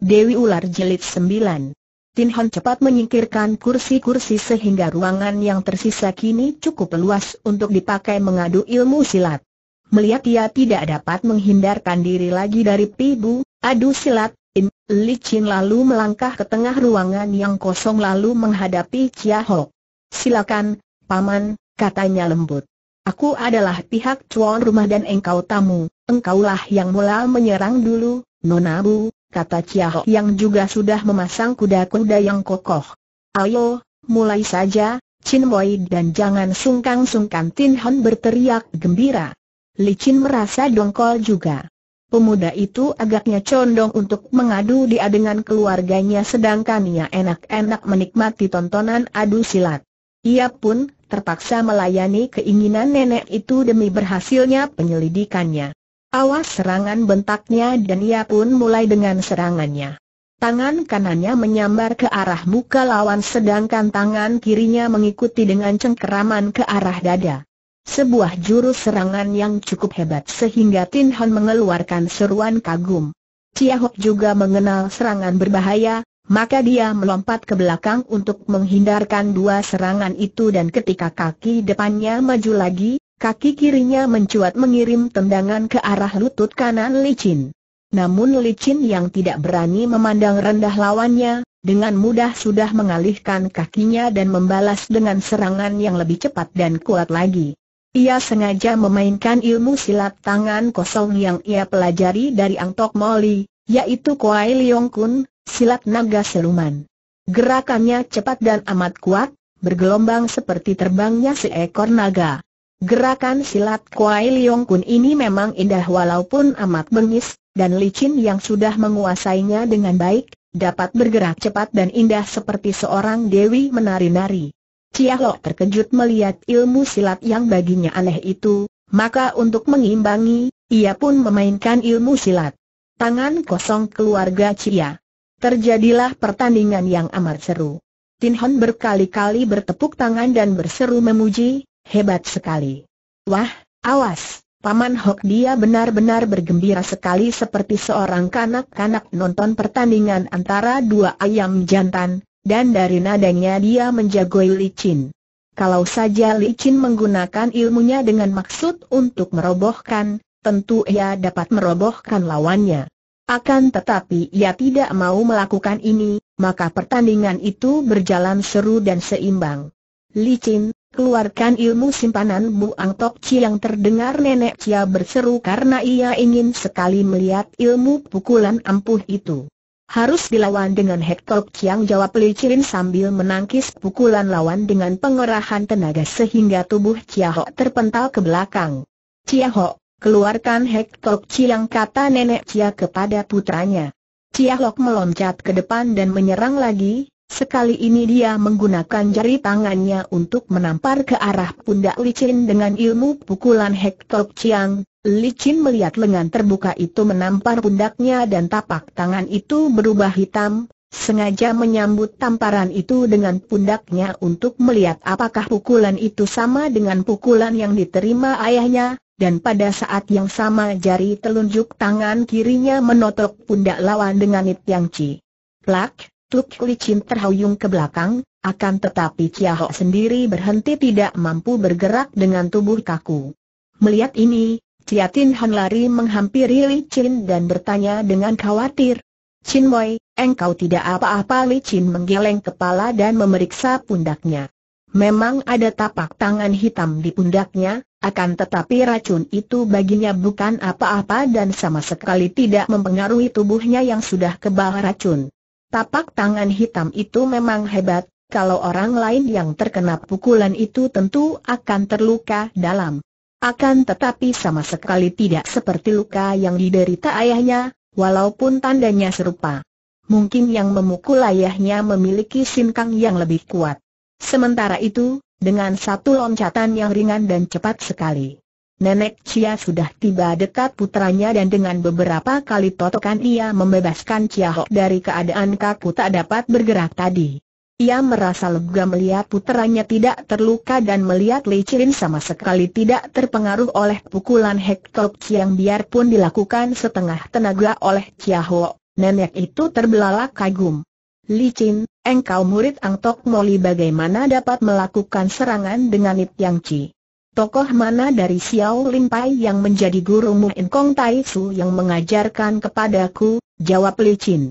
Dewi Ular Jelit 9 Tin Hon cepat menyingkirkan kursi-kursi sehingga ruangan yang tersisa kini cukup luas untuk dipakai mengadu ilmu silat. Melihat ia tidak dapat menghindarkan diri lagi dari pibu, adu silat, In Li Chin lalu melangkah ke tengah ruangan yang kosong lalu menghadapi Chia Ho. Silakan, Paman, katanya lembut. Aku adalah pihak cuan rumah dan engkau tamu, engkaulah yang mula menyerang dulu, Nona Bu, kata Ciahok yang juga sudah memasang kuda-kuda yang kokoh. Ayo, mulai saja, Chin Boy dan jangan sungkan-sungkan Tin Hon berteriak gembira. Li Chin merasa dongkol juga. Pemuda itu agaknya condong untuk mengadu dia dengan keluarganya sedangkan ia enak-enak menikmati tontonan adu silat. Ia pun terpaksa melayani keinginan nenek itu demi berhasilnya penyelidikannya. Awas serangan bentaknya dan ia pun mulai dengan serangannya. Tangan kanannya menyambar ke arah muka lawan sedangkan tangan kirinya mengikuti dengan cengkeraman ke arah dada. Sebuah jurus serangan yang cukup hebat sehingga Tin Han mengeluarkan seruan kagum. Ciahok juga mengenal serangan berbahaya, maka dia melompat ke belakang untuk menghindarkan dua serangan itu dan ketika kaki depannya maju lagi, Kaki kirinya mencuat mengirim tendangan ke arah lutut kanan licin. Namun licin yang tidak berani memandang rendah lawannya, dengan mudah sudah mengalihkan kakinya dan membalas dengan serangan yang lebih cepat dan kuat lagi. Ia sengaja memainkan ilmu silat tangan kosong yang ia pelajari dari Ang Tok Moli, yaitu Kuai Leong Kun, silat naga seluman. Gerakannya cepat dan amat kuat, bergelombang seperti terbangnya seekor naga. Gerakan silat Kuai Leong Kun ini memang indah walaupun amat bengis, dan licin yang sudah menguasainya dengan baik, dapat bergerak cepat dan indah seperti seorang dewi menari-nari. Chia Lo terkejut melihat ilmu silat yang baginya aneh itu, maka untuk mengimbangi, ia pun memainkan ilmu silat. Tangan kosong keluarga Chia. Terjadilah pertandingan yang amat seru. Tin Hon berkali-kali bertepuk tangan dan berseru memuji, Hebat sekali. Wah, awas, Paman Hok dia benar-benar bergembira sekali seperti seorang kanak-kanak nonton pertandingan antara dua ayam jantan, dan dari nadanya dia menjagoi licin. Kalau saja licin menggunakan ilmunya dengan maksud untuk merobohkan, tentu ia dapat merobohkan lawannya. Akan tetapi ia tidak mau melakukan ini, maka pertandingan itu berjalan seru dan seimbang. Licin, Keluarkan ilmu simpananmu Ang Tok Chi yang terdengar nenek Chia berseru karena ia ingin sekali melihat ilmu pukulan ampuh itu. Harus dilawan dengan Hektok Chiang jawab Li Chirin sambil menangkis pukulan lawan dengan pengerahan tenaga sehingga tubuh Chia Ho terpental ke belakang. Chia Ho, keluarkan Hektok Chiang kata nenek Chia kepada putranya. Chia Ho meloncat ke depan dan menyerang lagi, Sekali ini dia menggunakan jari tangannya untuk menampar ke arah pundak licin dengan ilmu pukulan Hektok Chiang. Licin melihat lengan terbuka itu menampar pundaknya dan tapak tangan itu berubah hitam, sengaja menyambut tamparan itu dengan pundaknya untuk melihat apakah pukulan itu sama dengan pukulan yang diterima ayahnya, dan pada saat yang sama jari telunjuk tangan kirinya menotok pundak lawan dengan It Yang Chi. Plak, Tuk Chin terhuyung ke belakang, akan tetapi Ho sendiri berhenti tidak mampu bergerak dengan tubuh kaku. Melihat ini, Tin Han lari menghampiri Li Chin dan bertanya dengan khawatir. Chin engkau tidak apa-apa Li Chin menggeleng kepala dan memeriksa pundaknya. Memang ada tapak tangan hitam di pundaknya, akan tetapi racun itu baginya bukan apa-apa dan sama sekali tidak mempengaruhi tubuhnya yang sudah kebal racun. Tapak tangan hitam itu memang hebat, kalau orang lain yang terkena pukulan itu tentu akan terluka dalam. Akan tetapi sama sekali tidak seperti luka yang diderita ayahnya, walaupun tandanya serupa. Mungkin yang memukul ayahnya memiliki sinkang yang lebih kuat. Sementara itu, dengan satu loncatan yang ringan dan cepat sekali. Nenek Chia sudah tiba dekat putranya dan dengan beberapa kali totokan ia membebaskan Chia Hok dari keadaan kaku tak dapat bergerak tadi. Ia merasa lega melihat putranya tidak terluka dan melihat Li Chirin sama sekali tidak terpengaruh oleh pukulan Hektok yang biarpun dilakukan setengah tenaga oleh Chia Ho. Nenek itu terbelalak kagum. Li Chin, engkau murid Ang Tok Moli bagaimana dapat melakukan serangan dengan Nip Yang Chi? Tokoh mana dari Xiao Lim Pai yang menjadi gurumu Kong Tai Su yang mengajarkan kepadaku, jawab Li Chin.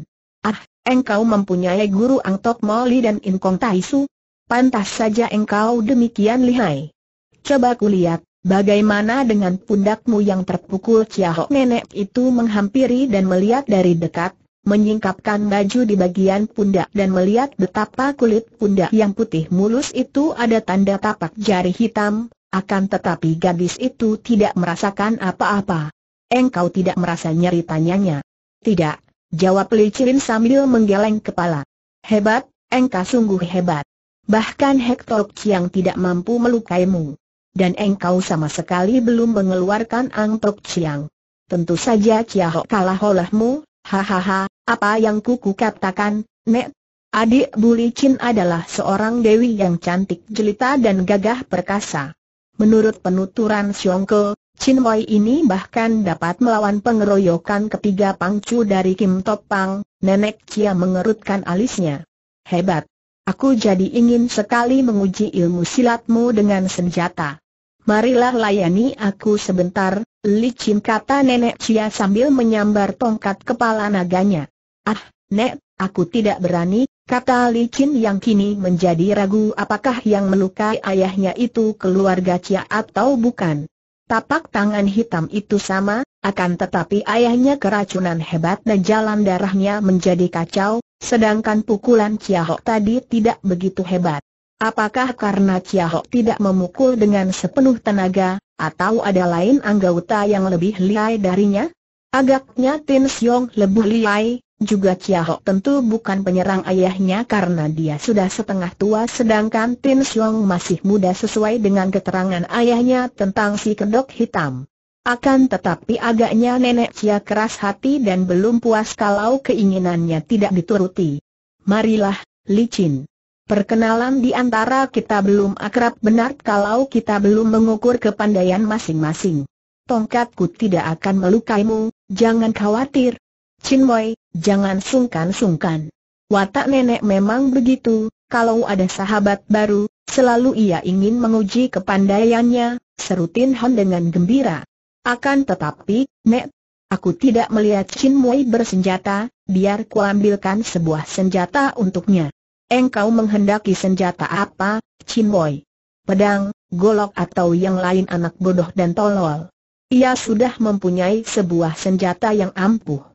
Ah, engkau mempunyai guru Ang Angtok Moli dan Kong Tai Su? Pantas saja engkau demikian lihai. Coba kulihat, bagaimana dengan pundakmu yang terpukul Ciao Nenek itu menghampiri dan melihat dari dekat, menyingkapkan baju di bagian pundak dan melihat betapa kulit pundak yang putih mulus itu ada tanda tapak jari hitam, akan tetapi gadis itu tidak merasakan apa-apa. Engkau tidak merasa nyeri tanyanya. Tidak, jawab Li Cirin sambil menggeleng kepala. Hebat, engkau sungguh hebat. Bahkan Hector Chiang tidak mampu melukaimu. Dan engkau sama sekali belum mengeluarkan Tok Chiang. Tentu saja Ciahok kalah olehmu, hahaha, apa yang kuku katakan, Nek Adik Bulicin adalah seorang dewi yang cantik jelita dan gagah perkasa. Menurut penuturan Siongke, Chin Wei ini bahkan dapat melawan pengeroyokan ketiga pangcu dari Kim Top Pang, Nenek Chia mengerutkan alisnya. Hebat! Aku jadi ingin sekali menguji ilmu silatmu dengan senjata. Marilah layani aku sebentar, Li Chin kata Nenek Chia sambil menyambar tongkat kepala naganya. Ah, Nek, aku tidak berani, Kata Li Qin yang kini menjadi ragu apakah yang melukai ayahnya itu keluarga Cia atau bukan. Tapak tangan hitam itu sama, akan tetapi ayahnya keracunan hebat dan jalan darahnya menjadi kacau, sedangkan pukulan Cia Hok tadi tidak begitu hebat. Apakah karena Cia Hok tidak memukul dengan sepenuh tenaga, atau ada lain anggota yang lebih lihai darinya? Agaknya Tin Siong lebih lihai, juga Chiao tentu bukan penyerang ayahnya karena dia sudah setengah tua sedangkan Tin Xiong masih muda sesuai dengan keterangan ayahnya tentang si kedok hitam. Akan tetapi agaknya nenek Cia keras hati dan belum puas kalau keinginannya tidak dituruti. Marilah, licin. Perkenalan di antara kita belum akrab benar kalau kita belum mengukur kepandaian masing-masing. Tongkatku tidak akan melukaimu, jangan khawatir, Chin Wei, jangan sungkan-sungkan. Watak nenek memang begitu, kalau ada sahabat baru, selalu ia ingin menguji kepandaiannya, seru Tin Han dengan gembira. Akan tetapi, Nek, aku tidak melihat Chin Wei bersenjata, biar kuambilkan sebuah senjata untuknya. Engkau menghendaki senjata apa, Chin Wei? Pedang, golok atau yang lain anak bodoh dan tolol. Ia sudah mempunyai sebuah senjata yang ampuh.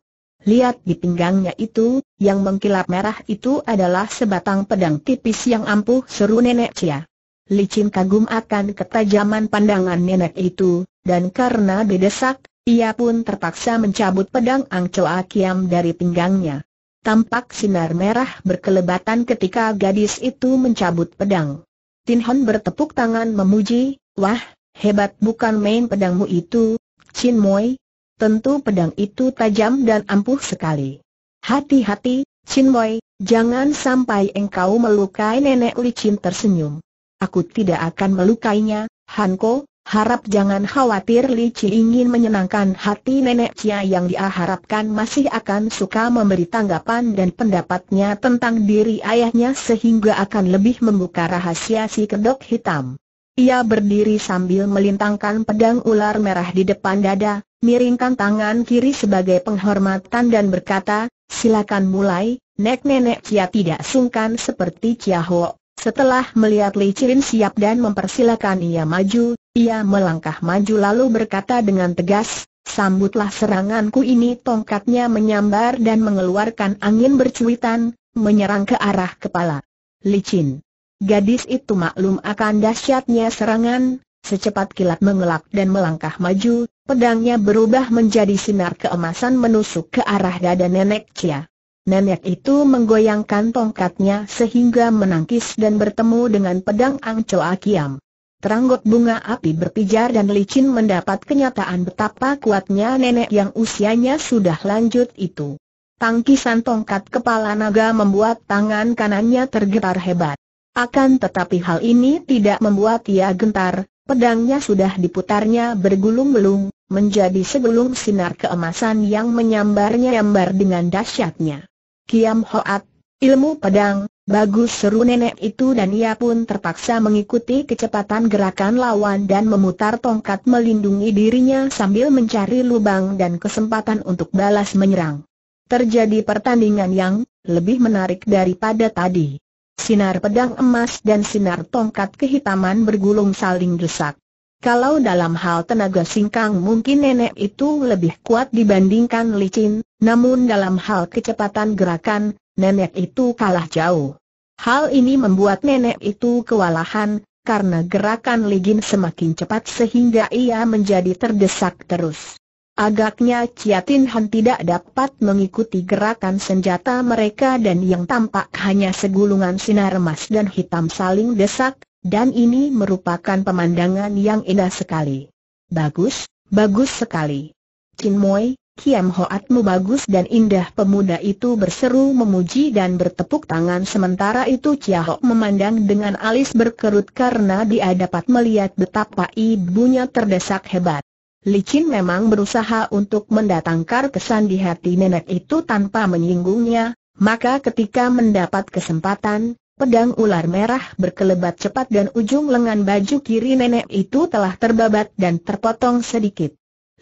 Lihat di pinggangnya itu, yang mengkilap merah itu adalah sebatang pedang tipis yang ampuh seru Nenek Cia. Licin kagum akan ketajaman pandangan nenek itu, dan karena didesak, ia pun terpaksa mencabut pedang Angcoa Kiam dari pinggangnya. Tampak sinar merah berkelebatan ketika gadis itu mencabut pedang. Tin Hon bertepuk tangan memuji, wah, hebat bukan main pedangmu itu, Chin Moi, Tentu pedang itu tajam dan ampuh sekali. Hati-hati, Chin Boy, jangan sampai engkau melukai nenek licin tersenyum. Aku tidak akan melukainya, Han Ko. harap jangan khawatir Li Chi ingin menyenangkan hati nenek Cia yang dia harapkan masih akan suka memberi tanggapan dan pendapatnya tentang diri ayahnya sehingga akan lebih membuka rahasia si kedok hitam. Ia berdiri sambil melintangkan pedang ular merah di depan dada, miringkan tangan kiri sebagai penghormatan dan berkata, silakan mulai, Nek Nenek Cia tidak sungkan seperti Cia Ho. Setelah melihat Li Chin siap dan mempersilakan ia maju, ia melangkah maju lalu berkata dengan tegas, Sambutlah seranganku ini tongkatnya menyambar dan mengeluarkan angin bercuitan, menyerang ke arah kepala. Li Chin. Gadis itu maklum akan dahsyatnya serangan, Secepat kilat mengelak dan melangkah maju, pedangnya berubah menjadi sinar keemasan menusuk ke arah dada nenek Cia. Nenek itu menggoyangkan tongkatnya sehingga menangkis dan bertemu dengan pedang Angco Akiam. Teranggut bunga api berpijar dan licin mendapat kenyataan betapa kuatnya nenek yang usianya sudah lanjut itu. Tangkisan tongkat kepala naga membuat tangan kanannya tergetar hebat. Akan tetapi hal ini tidak membuat ia gentar, Pedangnya sudah diputarnya bergulung-gulung, menjadi segulung sinar keemasan yang menyambarnya, nyambar dengan dahsyatnya. Kiam Hoat, ilmu pedang, bagus seru nenek itu dan ia pun terpaksa mengikuti kecepatan gerakan lawan dan memutar tongkat melindungi dirinya sambil mencari lubang dan kesempatan untuk balas menyerang. Terjadi pertandingan yang lebih menarik daripada tadi. Sinar pedang emas dan sinar tongkat kehitaman bergulung saling desak. Kalau dalam hal tenaga singkang mungkin nenek itu lebih kuat dibandingkan licin, namun dalam hal kecepatan gerakan, nenek itu kalah jauh. Hal ini membuat nenek itu kewalahan, karena gerakan Ligin semakin cepat sehingga ia menjadi terdesak terus. Agaknya Ciatin Han tidak dapat mengikuti gerakan senjata mereka dan yang tampak hanya segulungan sinar emas dan hitam saling desak, dan ini merupakan pemandangan yang indah sekali. Bagus, bagus sekali. Chin Moi, Kiam Hoatmu bagus dan indah pemuda itu berseru memuji dan bertepuk tangan sementara itu Chia Ho memandang dengan alis berkerut karena dia dapat melihat betapa ibunya terdesak hebat. Licin memang berusaha untuk mendatangkan kesan di hati nenek itu tanpa menyinggungnya, maka ketika mendapat kesempatan, pedang ular merah berkelebat cepat dan ujung lengan baju kiri nenek itu telah terbabat dan terpotong sedikit.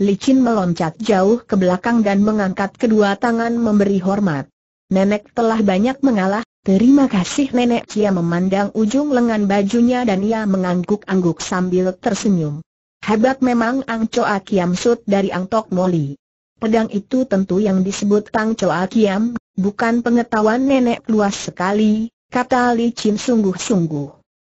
Licin meloncat jauh ke belakang dan mengangkat kedua tangan memberi hormat. Nenek telah banyak mengalah, terima kasih nenek Cia memandang ujung lengan bajunya dan ia mengangguk-angguk sambil tersenyum. Hebat memang Ang Choa Kiam Sut dari Ang Tok Moli. Pedang itu tentu yang disebut Ang Choa Kiam, bukan pengetahuan nenek luas sekali, kata Li Chin sungguh-sungguh.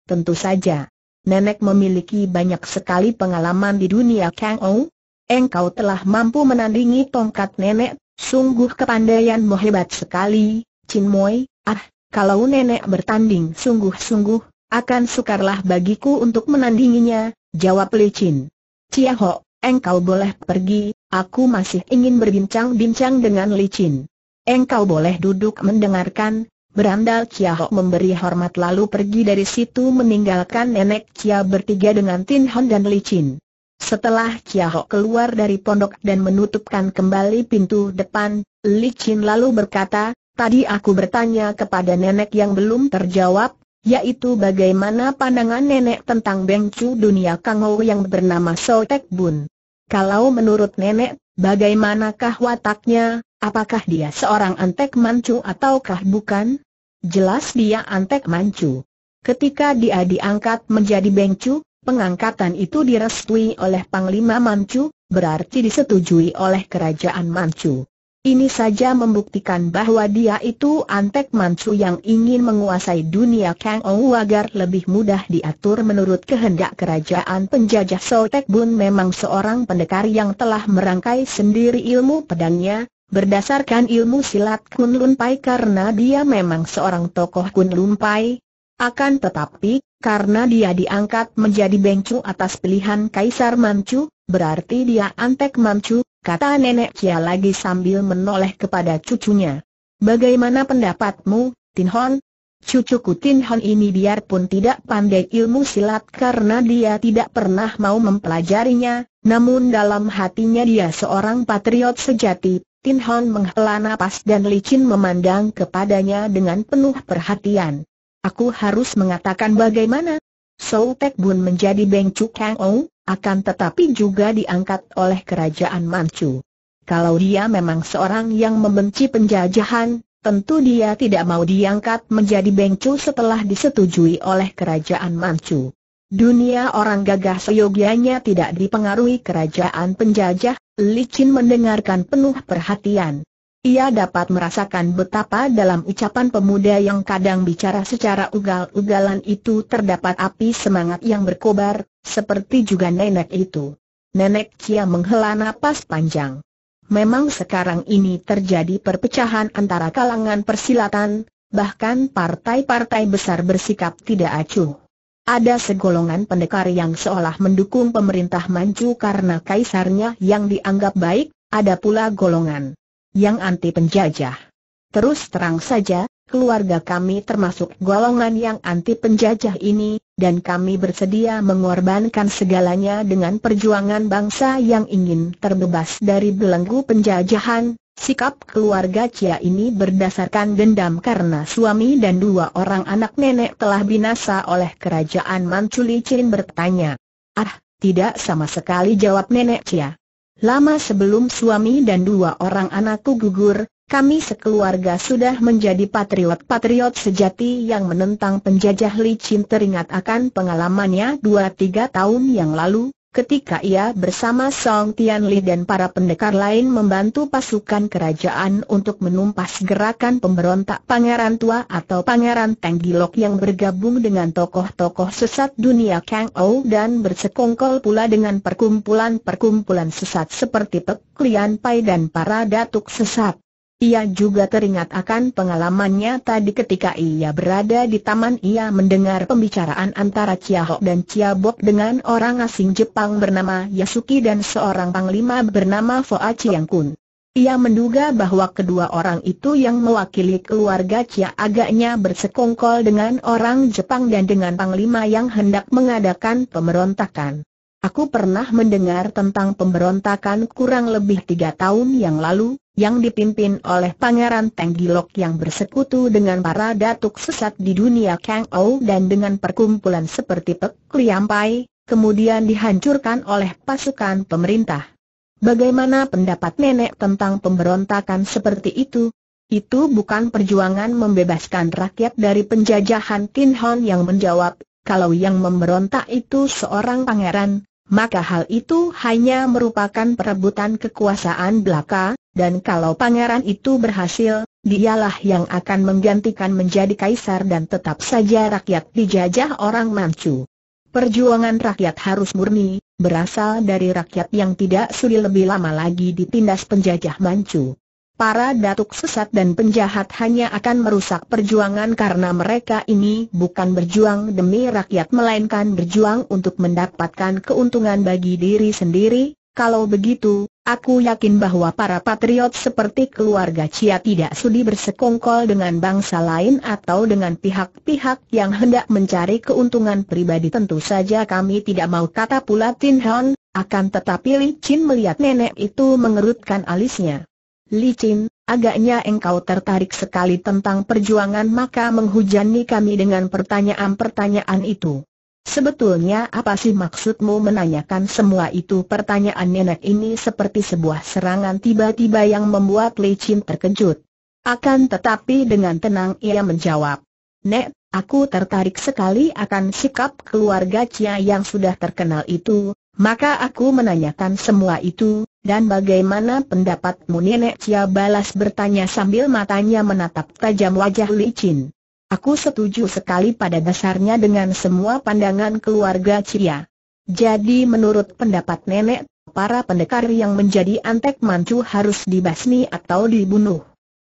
Tentu saja, nenek memiliki banyak sekali pengalaman di dunia Kang Ou. Engkau telah mampu menandingi tongkat nenek, sungguh kepandaianmu hebat sekali, Chin Moi, ah, kalau nenek bertanding sungguh-sungguh, akan sukarlah bagiku untuk menandinginya, jawab Licin. Ciaho, engkau boleh pergi, aku masih ingin berbincang-bincang dengan Licin. Engkau boleh duduk mendengarkan, Berandal Cia Ho memberi hormat lalu pergi dari situ meninggalkan nenek Cia bertiga dengan Tin Hon dan Li Chin. Setelah Cia Ho keluar dari pondok dan menutupkan kembali pintu depan, Li Chin lalu berkata, Tadi aku bertanya kepada nenek yang belum terjawab, yaitu bagaimana pandangan nenek tentang Bengcu dunia Kangou yang bernama Sotek Bun. Kalau menurut nenek, bagaimanakah wataknya, apakah dia seorang antek mancu ataukah bukan? Jelas dia antek mancu. Ketika dia diangkat menjadi Bengcu, Pengangkatan itu direstui oleh Panglima Mancu, berarti disetujui oleh Kerajaan Mancu. Ini saja membuktikan bahwa dia itu antek mansu yang ingin menguasai dunia Kang Ou agar lebih mudah diatur menurut kehendak kerajaan penjajah So Tek Bun memang seorang pendekar yang telah merangkai sendiri ilmu pedangnya, berdasarkan ilmu silat Kun Lun Pai karena dia memang seorang tokoh Kun Lun Pai. Akan tetapi, karena dia diangkat menjadi bengcu atas pilihan Kaisar Manchu, Berarti dia antek mamcu, kata nenek Kia lagi sambil menoleh kepada cucunya. Bagaimana pendapatmu, Tin Hon? Cucuku Tin Hon ini biarpun tidak pandai ilmu silat karena dia tidak pernah mau mempelajarinya, namun dalam hatinya dia seorang patriot sejati. Tin Hon menghela nafas dan licin memandang kepadanya dengan penuh perhatian. Aku harus mengatakan bagaimana? Sou Tek Bun menjadi Beng Chu Kang Ong? akan tetapi juga diangkat oleh kerajaan Manchu. Kalau dia memang seorang yang membenci penjajahan, tentu dia tidak mau diangkat menjadi bengcu setelah disetujui oleh kerajaan Manchu. Dunia orang gagah seyogianya tidak dipengaruhi kerajaan penjajah, Licin mendengarkan penuh perhatian. Ia dapat merasakan betapa dalam ucapan pemuda yang kadang bicara secara ugal-ugalan itu terdapat api semangat yang berkobar, seperti juga nenek itu. Nenek Cia menghela napas panjang. Memang sekarang ini terjadi perpecahan antara kalangan persilatan, bahkan partai-partai besar bersikap tidak acuh. Ada segolongan pendekar yang seolah mendukung pemerintah Manchu karena kaisarnya yang dianggap baik, ada pula golongan yang anti penjajah. Terus terang saja, keluarga kami termasuk golongan yang anti penjajah ini, dan kami bersedia mengorbankan segalanya dengan perjuangan bangsa yang ingin terbebas dari belenggu penjajahan. Sikap keluarga Cia ini berdasarkan dendam karena suami dan dua orang anak nenek telah binasa oleh kerajaan Manculi Chin bertanya. Ah, tidak sama sekali jawab nenek Cia. Lama sebelum suami dan dua orang anakku gugur, kami sekeluarga sudah menjadi patriot-patriot sejati yang menentang penjajah Li Chin teringat akan pengalamannya dua tiga tahun yang lalu, ketika ia bersama Song Tianli dan para pendekar lain membantu pasukan kerajaan untuk menumpas gerakan pemberontak Pangeran Tua atau Pangeran Tenggilok yang bergabung dengan tokoh-tokoh sesat dunia Kang Ou dan bersekongkol pula dengan perkumpulan-perkumpulan sesat seperti Pek Lian Pai dan para datuk sesat. Ia juga teringat akan pengalamannya tadi ketika ia berada di taman ia mendengar pembicaraan antara Chia Hok dan Chia Bok dengan orang asing Jepang bernama Yasuki dan seorang panglima bernama Foa Chiang Kun. Ia menduga bahwa kedua orang itu yang mewakili keluarga Chia agaknya bersekongkol dengan orang Jepang dan dengan panglima yang hendak mengadakan pemberontakan. Aku pernah mendengar tentang pemberontakan kurang lebih tiga tahun yang lalu, yang dipimpin oleh Pangeran Teng Gilok yang bersekutu dengan para datuk sesat di dunia Kang Ou dan dengan perkumpulan seperti Pek Liampai, kemudian dihancurkan oleh pasukan pemerintah. Bagaimana pendapat nenek tentang pemberontakan seperti itu? Itu bukan perjuangan membebaskan rakyat dari penjajahan Tin Hon yang menjawab, kalau yang memberontak itu seorang pangeran, maka hal itu hanya merupakan perebutan kekuasaan belaka, dan kalau pangeran itu berhasil, dialah yang akan menggantikan menjadi kaisar dan tetap saja rakyat dijajah orang Manchu. Perjuangan rakyat harus murni, berasal dari rakyat yang tidak sudi lebih lama lagi ditindas penjajah Manchu. Para datuk sesat dan penjahat hanya akan merusak perjuangan karena mereka ini bukan berjuang demi rakyat melainkan berjuang untuk mendapatkan keuntungan bagi diri sendiri, kalau begitu, Aku yakin bahwa para patriot seperti keluarga Cia tidak sudi bersekongkol dengan bangsa lain atau dengan pihak-pihak yang hendak mencari keuntungan pribadi tentu saja kami tidak mau kata pula Tin Hon, akan tetapi Li Chin melihat nenek itu mengerutkan alisnya. Li Chin, agaknya engkau tertarik sekali tentang perjuangan maka menghujani kami dengan pertanyaan-pertanyaan itu. Sebetulnya apa sih maksudmu menanyakan semua itu? Pertanyaan nenek ini seperti sebuah serangan tiba-tiba yang membuat Li Chin terkejut. Akan tetapi dengan tenang ia menjawab. Nek, aku tertarik sekali akan sikap keluarga Cia yang sudah terkenal itu, maka aku menanyakan semua itu, dan bagaimana pendapatmu Nenek Cia balas bertanya sambil matanya menatap tajam wajah Li Chin. Aku setuju sekali pada dasarnya dengan semua pandangan keluarga Cia. Jadi menurut pendapat nenek, para pendekar yang menjadi antek mancu harus dibasmi atau dibunuh.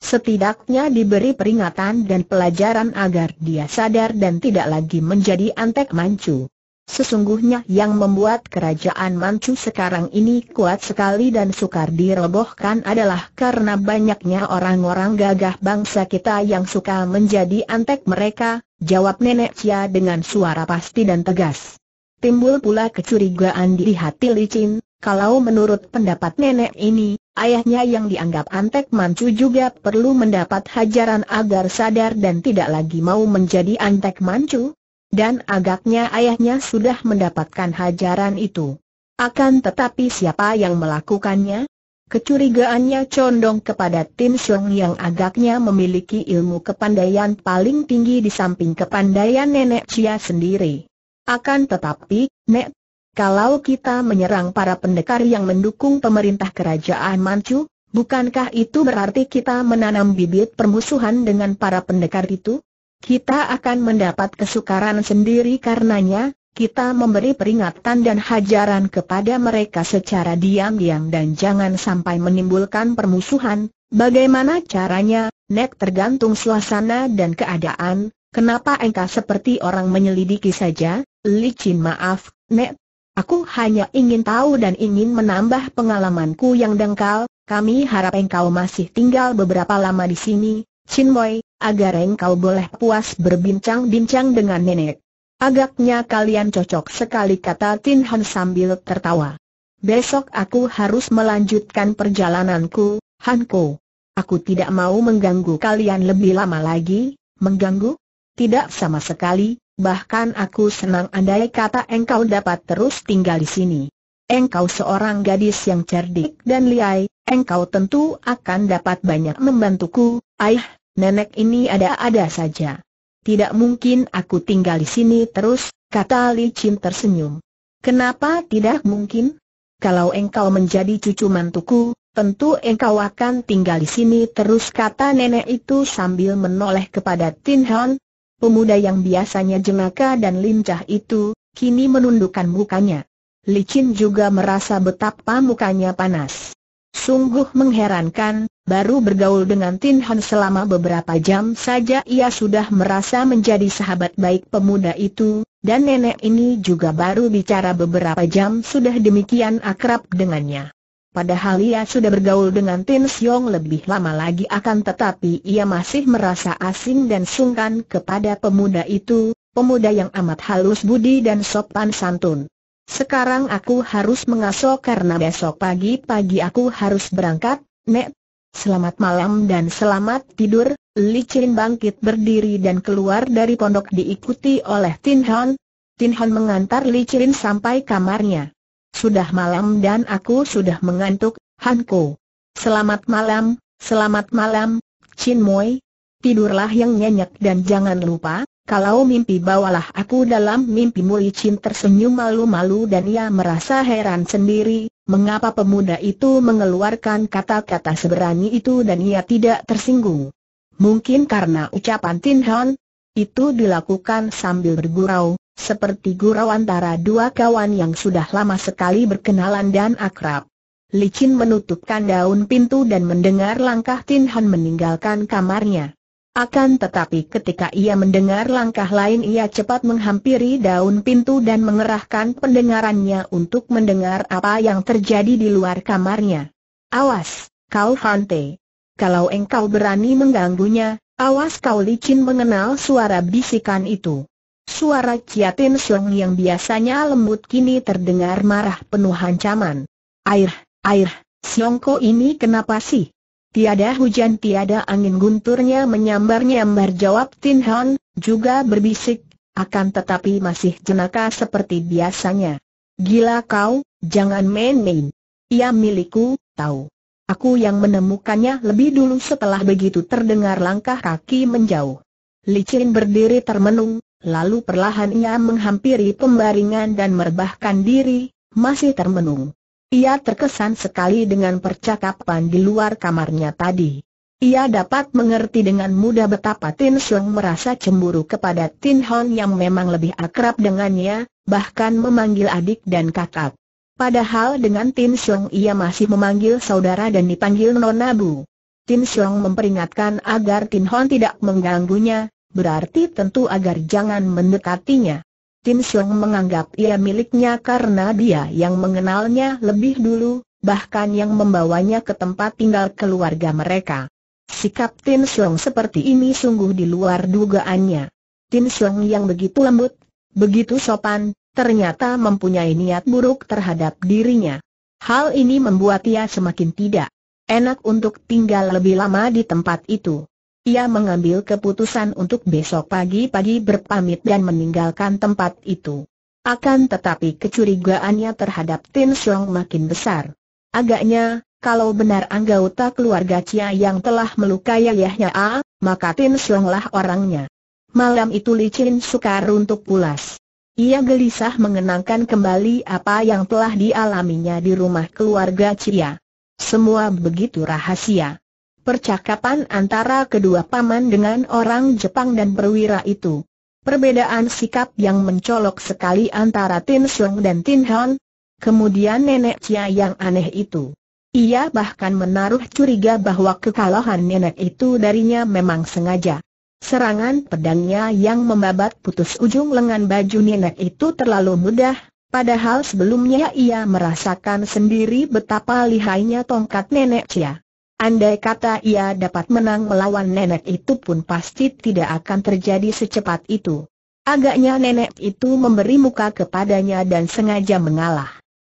Setidaknya diberi peringatan dan pelajaran agar dia sadar dan tidak lagi menjadi antek mancu. Sesungguhnya yang membuat kerajaan Manchu sekarang ini kuat sekali dan sukar dirobohkan adalah karena banyaknya orang-orang gagah bangsa kita yang suka menjadi antek mereka, jawab Nenek Cia dengan suara pasti dan tegas. Timbul pula kecurigaan di hati licin, kalau menurut pendapat nenek ini, ayahnya yang dianggap antek manchu juga perlu mendapat hajaran agar sadar dan tidak lagi mau menjadi antek manchu dan agaknya ayahnya sudah mendapatkan hajaran itu. Akan tetapi siapa yang melakukannya? Kecurigaannya condong kepada Tim Sung yang agaknya memiliki ilmu kepandaian paling tinggi di samping kepandaian nenek Chia sendiri. Akan tetapi, Nek, kalau kita menyerang para pendekar yang mendukung pemerintah kerajaan Manchu, bukankah itu berarti kita menanam bibit permusuhan dengan para pendekar itu? Kita akan mendapat kesukaran sendiri karenanya, kita memberi peringatan dan hajaran kepada mereka secara diam-diam dan jangan sampai menimbulkan permusuhan. Bagaimana caranya, Nek tergantung suasana dan keadaan, kenapa engkau seperti orang menyelidiki saja, licin maaf, Nek. Aku hanya ingin tahu dan ingin menambah pengalamanku yang dangkal, kami harap engkau masih tinggal beberapa lama di sini, Chin Boy, agar engkau boleh puas berbincang-bincang dengan nenek. Agaknya kalian cocok sekali kata Tin Han sambil tertawa. Besok aku harus melanjutkan perjalananku, Han Ko. Aku tidak mau mengganggu kalian lebih lama lagi, mengganggu? Tidak sama sekali, bahkan aku senang andai kata engkau dapat terus tinggal di sini. Engkau seorang gadis yang cerdik dan liai, engkau tentu akan dapat banyak membantuku, ayah nenek ini ada-ada saja. Tidak mungkin aku tinggal di sini terus, kata Li Chin tersenyum. Kenapa tidak mungkin? Kalau engkau menjadi cucu mantuku, tentu engkau akan tinggal di sini terus kata nenek itu sambil menoleh kepada Tin Han. Pemuda yang biasanya jenaka dan lincah itu, kini menundukkan mukanya. Li Chin juga merasa betapa mukanya panas. Sungguh mengherankan, Baru bergaul dengan Tin Han selama beberapa jam saja ia sudah merasa menjadi sahabat baik pemuda itu, dan nenek ini juga baru bicara beberapa jam sudah demikian akrab dengannya. Padahal ia sudah bergaul dengan Tin Siong lebih lama lagi akan tetapi ia masih merasa asing dan sungkan kepada pemuda itu, pemuda yang amat halus budi dan sopan santun. Sekarang aku harus mengaso karena besok pagi-pagi aku harus berangkat, Nek, Selamat malam dan selamat tidur, Li Chin bangkit berdiri dan keluar dari pondok diikuti oleh Tin Han. Tin Han mengantar Li Chin sampai kamarnya. Sudah malam dan aku sudah mengantuk, Hanko. Selamat malam, selamat malam, Chin Moi. Tidurlah yang nyenyak dan jangan lupa, kalau mimpi bawalah aku dalam mimpi muli Chin tersenyum malu-malu dan ia merasa heran sendiri, mengapa pemuda itu mengeluarkan kata-kata seberani itu dan ia tidak tersinggung. Mungkin karena ucapan Tin Han. itu dilakukan sambil bergurau, seperti gurau antara dua kawan yang sudah lama sekali berkenalan dan akrab. Licin menutupkan daun pintu dan mendengar langkah Tin Han meninggalkan kamarnya. Akan tetapi ketika ia mendengar langkah lain ia cepat menghampiri daun pintu dan mengerahkan pendengarannya untuk mendengar apa yang terjadi di luar kamarnya. Awas, kau Fante. Kalau engkau berani mengganggunya, awas kau licin mengenal suara bisikan itu. Suara Ciatin Sung yang biasanya lembut kini terdengar marah penuh ancaman. Air, air, Siongko ini kenapa sih? Tiada hujan tiada angin gunturnya menyambar-nyambar jawab Tin Han, juga berbisik, akan tetapi masih jenaka seperti biasanya. Gila kau, jangan main-main. Ia milikku, tahu. Aku yang menemukannya lebih dulu setelah begitu terdengar langkah kaki menjauh. Licin berdiri termenung, lalu perlahan ia menghampiri pembaringan dan merebahkan diri, masih termenung. Ia terkesan sekali dengan percakapan di luar kamarnya tadi. Ia dapat mengerti dengan mudah betapa Tin Sung merasa cemburu kepada Tin Hon yang memang lebih akrab dengannya, bahkan memanggil adik dan kakak. Padahal dengan Tin Sung ia masih memanggil saudara dan dipanggil Nonabu. Tin Sung memperingatkan agar Tin Hon tidak mengganggunya, berarti tentu agar jangan mendekatinya. Tim Siong menganggap ia miliknya karena dia yang mengenalnya lebih dulu, bahkan yang membawanya ke tempat tinggal keluarga mereka. Sikap Tim Siong seperti ini sungguh di luar dugaannya. Tim Siong yang begitu lembut, begitu sopan, ternyata mempunyai niat buruk terhadap dirinya. Hal ini membuat ia semakin tidak enak untuk tinggal lebih lama di tempat itu. Ia mengambil keputusan untuk besok pagi-pagi berpamit dan meninggalkan tempat itu. Akan tetapi kecurigaannya terhadap Tin Xiong makin besar. Agaknya, kalau benar anggota keluarga Cia yang telah melukai ayahnya A, maka Tin Xiong lah orangnya. Malam itu Li Chin sukar untuk pulas. Ia gelisah mengenangkan kembali apa yang telah dialaminya di rumah keluarga Cia. Semua begitu rahasia. Percakapan antara kedua paman dengan orang Jepang dan perwira itu. Perbedaan sikap yang mencolok sekali antara Tin Sung dan Tin Han. Kemudian nenek Cia yang aneh itu. Ia bahkan menaruh curiga bahwa kekalahan nenek itu darinya memang sengaja. Serangan pedangnya yang membabat putus ujung lengan baju nenek itu terlalu mudah, padahal sebelumnya ia merasakan sendiri betapa lihainya tongkat nenek Cia. Andai kata ia dapat menang melawan nenek itu pun pasti tidak akan terjadi secepat itu. Agaknya nenek itu memberi muka kepadanya dan sengaja mengalah.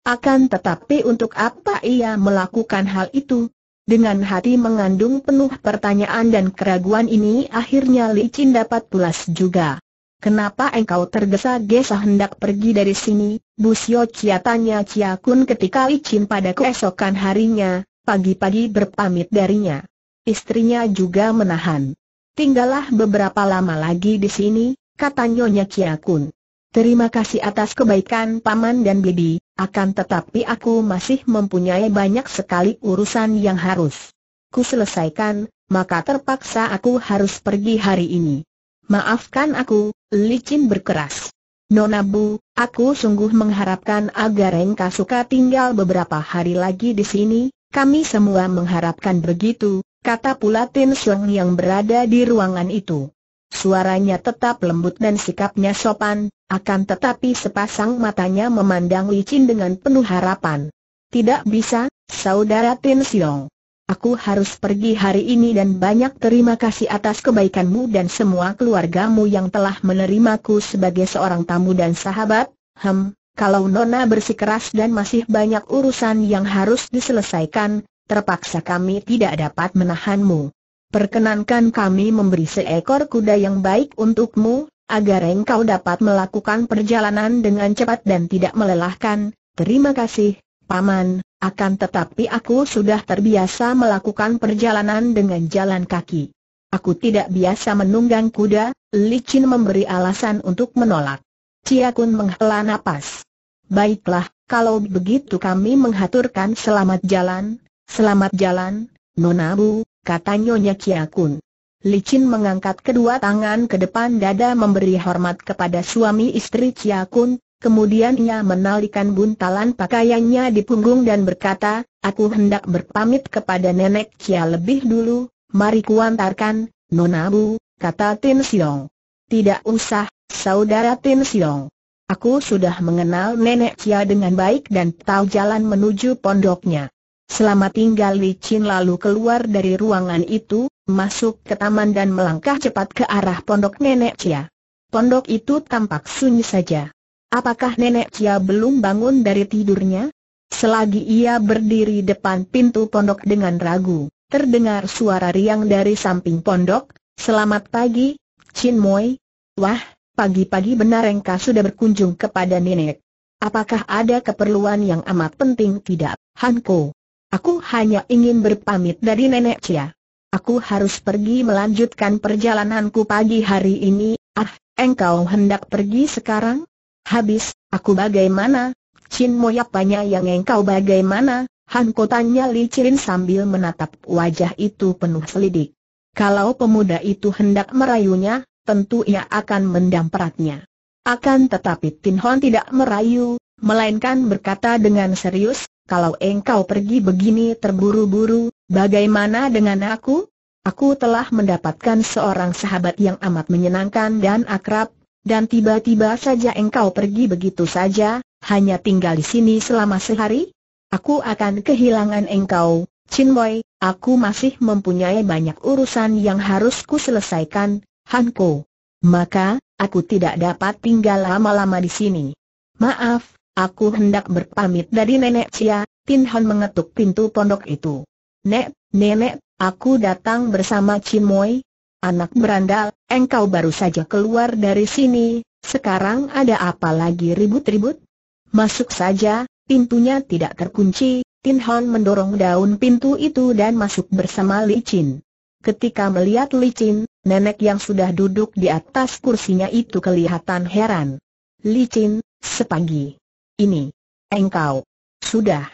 Akan tetapi untuk apa ia melakukan hal itu? Dengan hati mengandung penuh pertanyaan dan keraguan ini akhirnya licin dapat pulas juga. Kenapa engkau tergesa-gesa hendak pergi dari sini, Bu Cia tanya Cia Kun ketika licin pada keesokan harinya, pagi-pagi berpamit darinya. Istrinya juga menahan. Tinggallah beberapa lama lagi di sini, kata Nyonya Kiakun. Terima kasih atas kebaikan Paman dan Bibi, akan tetapi aku masih mempunyai banyak sekali urusan yang harus ku selesaikan, maka terpaksa aku harus pergi hari ini. Maafkan aku, licin berkeras. Nona Bu, aku sungguh mengharapkan agar suka tinggal beberapa hari lagi di sini, kami semua mengharapkan begitu, kata pula Tin Sung yang berada di ruangan itu. Suaranya tetap lembut dan sikapnya sopan, akan tetapi sepasang matanya memandang licin dengan penuh harapan. Tidak bisa, Saudara Tin Siong. Aku harus pergi hari ini dan banyak terima kasih atas kebaikanmu dan semua keluargamu yang telah menerimaku sebagai seorang tamu dan sahabat. Hem, kalau Nona bersikeras dan masih banyak urusan yang harus diselesaikan, terpaksa kami tidak dapat menahanmu. Perkenankan kami memberi seekor kuda yang baik untukmu, agar engkau dapat melakukan perjalanan dengan cepat dan tidak melelahkan. Terima kasih, Paman, akan tetapi aku sudah terbiasa melakukan perjalanan dengan jalan kaki. Aku tidak biasa menunggang kuda, Licin memberi alasan untuk menolak. Cia Kun menghela napas. Baiklah, kalau begitu kami menghaturkan selamat jalan, selamat jalan, Nonabu, kata Nyonya Kiakun. Licin mengangkat kedua tangan ke depan dada memberi hormat kepada suami istri Kun, kemudian ia menalikan buntalan pakaiannya di punggung dan berkata, aku hendak berpamit kepada nenek Kia lebih dulu, mari kuantarkan, Nonabu, kata Tin Siong. Tidak usah, saudara Tin Siong. Aku sudah mengenal nenek Cia dengan baik dan tahu jalan menuju pondoknya. Selama tinggal Li Chin lalu keluar dari ruangan itu, masuk ke taman dan melangkah cepat ke arah pondok nenek Cia. Pondok itu tampak sunyi saja. Apakah nenek Cia belum bangun dari tidurnya? Selagi ia berdiri depan pintu pondok dengan ragu, terdengar suara riang dari samping pondok, Selamat pagi, Chin Moi. Wah, Pagi-pagi benar engkau sudah berkunjung kepada nenek. Apakah ada keperluan yang amat penting tidak, Hanko? Aku hanya ingin berpamit dari nenek Cia. Aku harus pergi melanjutkan perjalananku pagi hari ini. Ah, engkau hendak pergi sekarang? Habis, aku bagaimana? Chin moyapanya yang engkau bagaimana? Hanko tanya Li sambil menatap wajah itu penuh selidik. Kalau pemuda itu hendak merayunya, tentu ia akan mendampratnya. Akan tetapi Tin Hon tidak merayu, melainkan berkata dengan serius, kalau engkau pergi begini terburu-buru, bagaimana dengan aku? Aku telah mendapatkan seorang sahabat yang amat menyenangkan dan akrab, dan tiba-tiba saja engkau pergi begitu saja, hanya tinggal di sini selama sehari? Aku akan kehilangan engkau, Chin Boy, aku masih mempunyai banyak urusan yang harus selesaikan. Hanko. Maka, aku tidak dapat tinggal lama-lama di sini. Maaf, aku hendak berpamit dari Nenek Cia, Tin Han mengetuk pintu pondok itu. Nek, Nenek, aku datang bersama Cimoy. Anak berandal, engkau baru saja keluar dari sini, sekarang ada apa lagi ribut-ribut? Masuk saja, pintunya tidak terkunci, Tin Han mendorong daun pintu itu dan masuk bersama Li Chin. Ketika melihat licin, nenek yang sudah duduk di atas kursinya itu kelihatan heran. Licin, sepagi. Ini. Engkau. Sudah.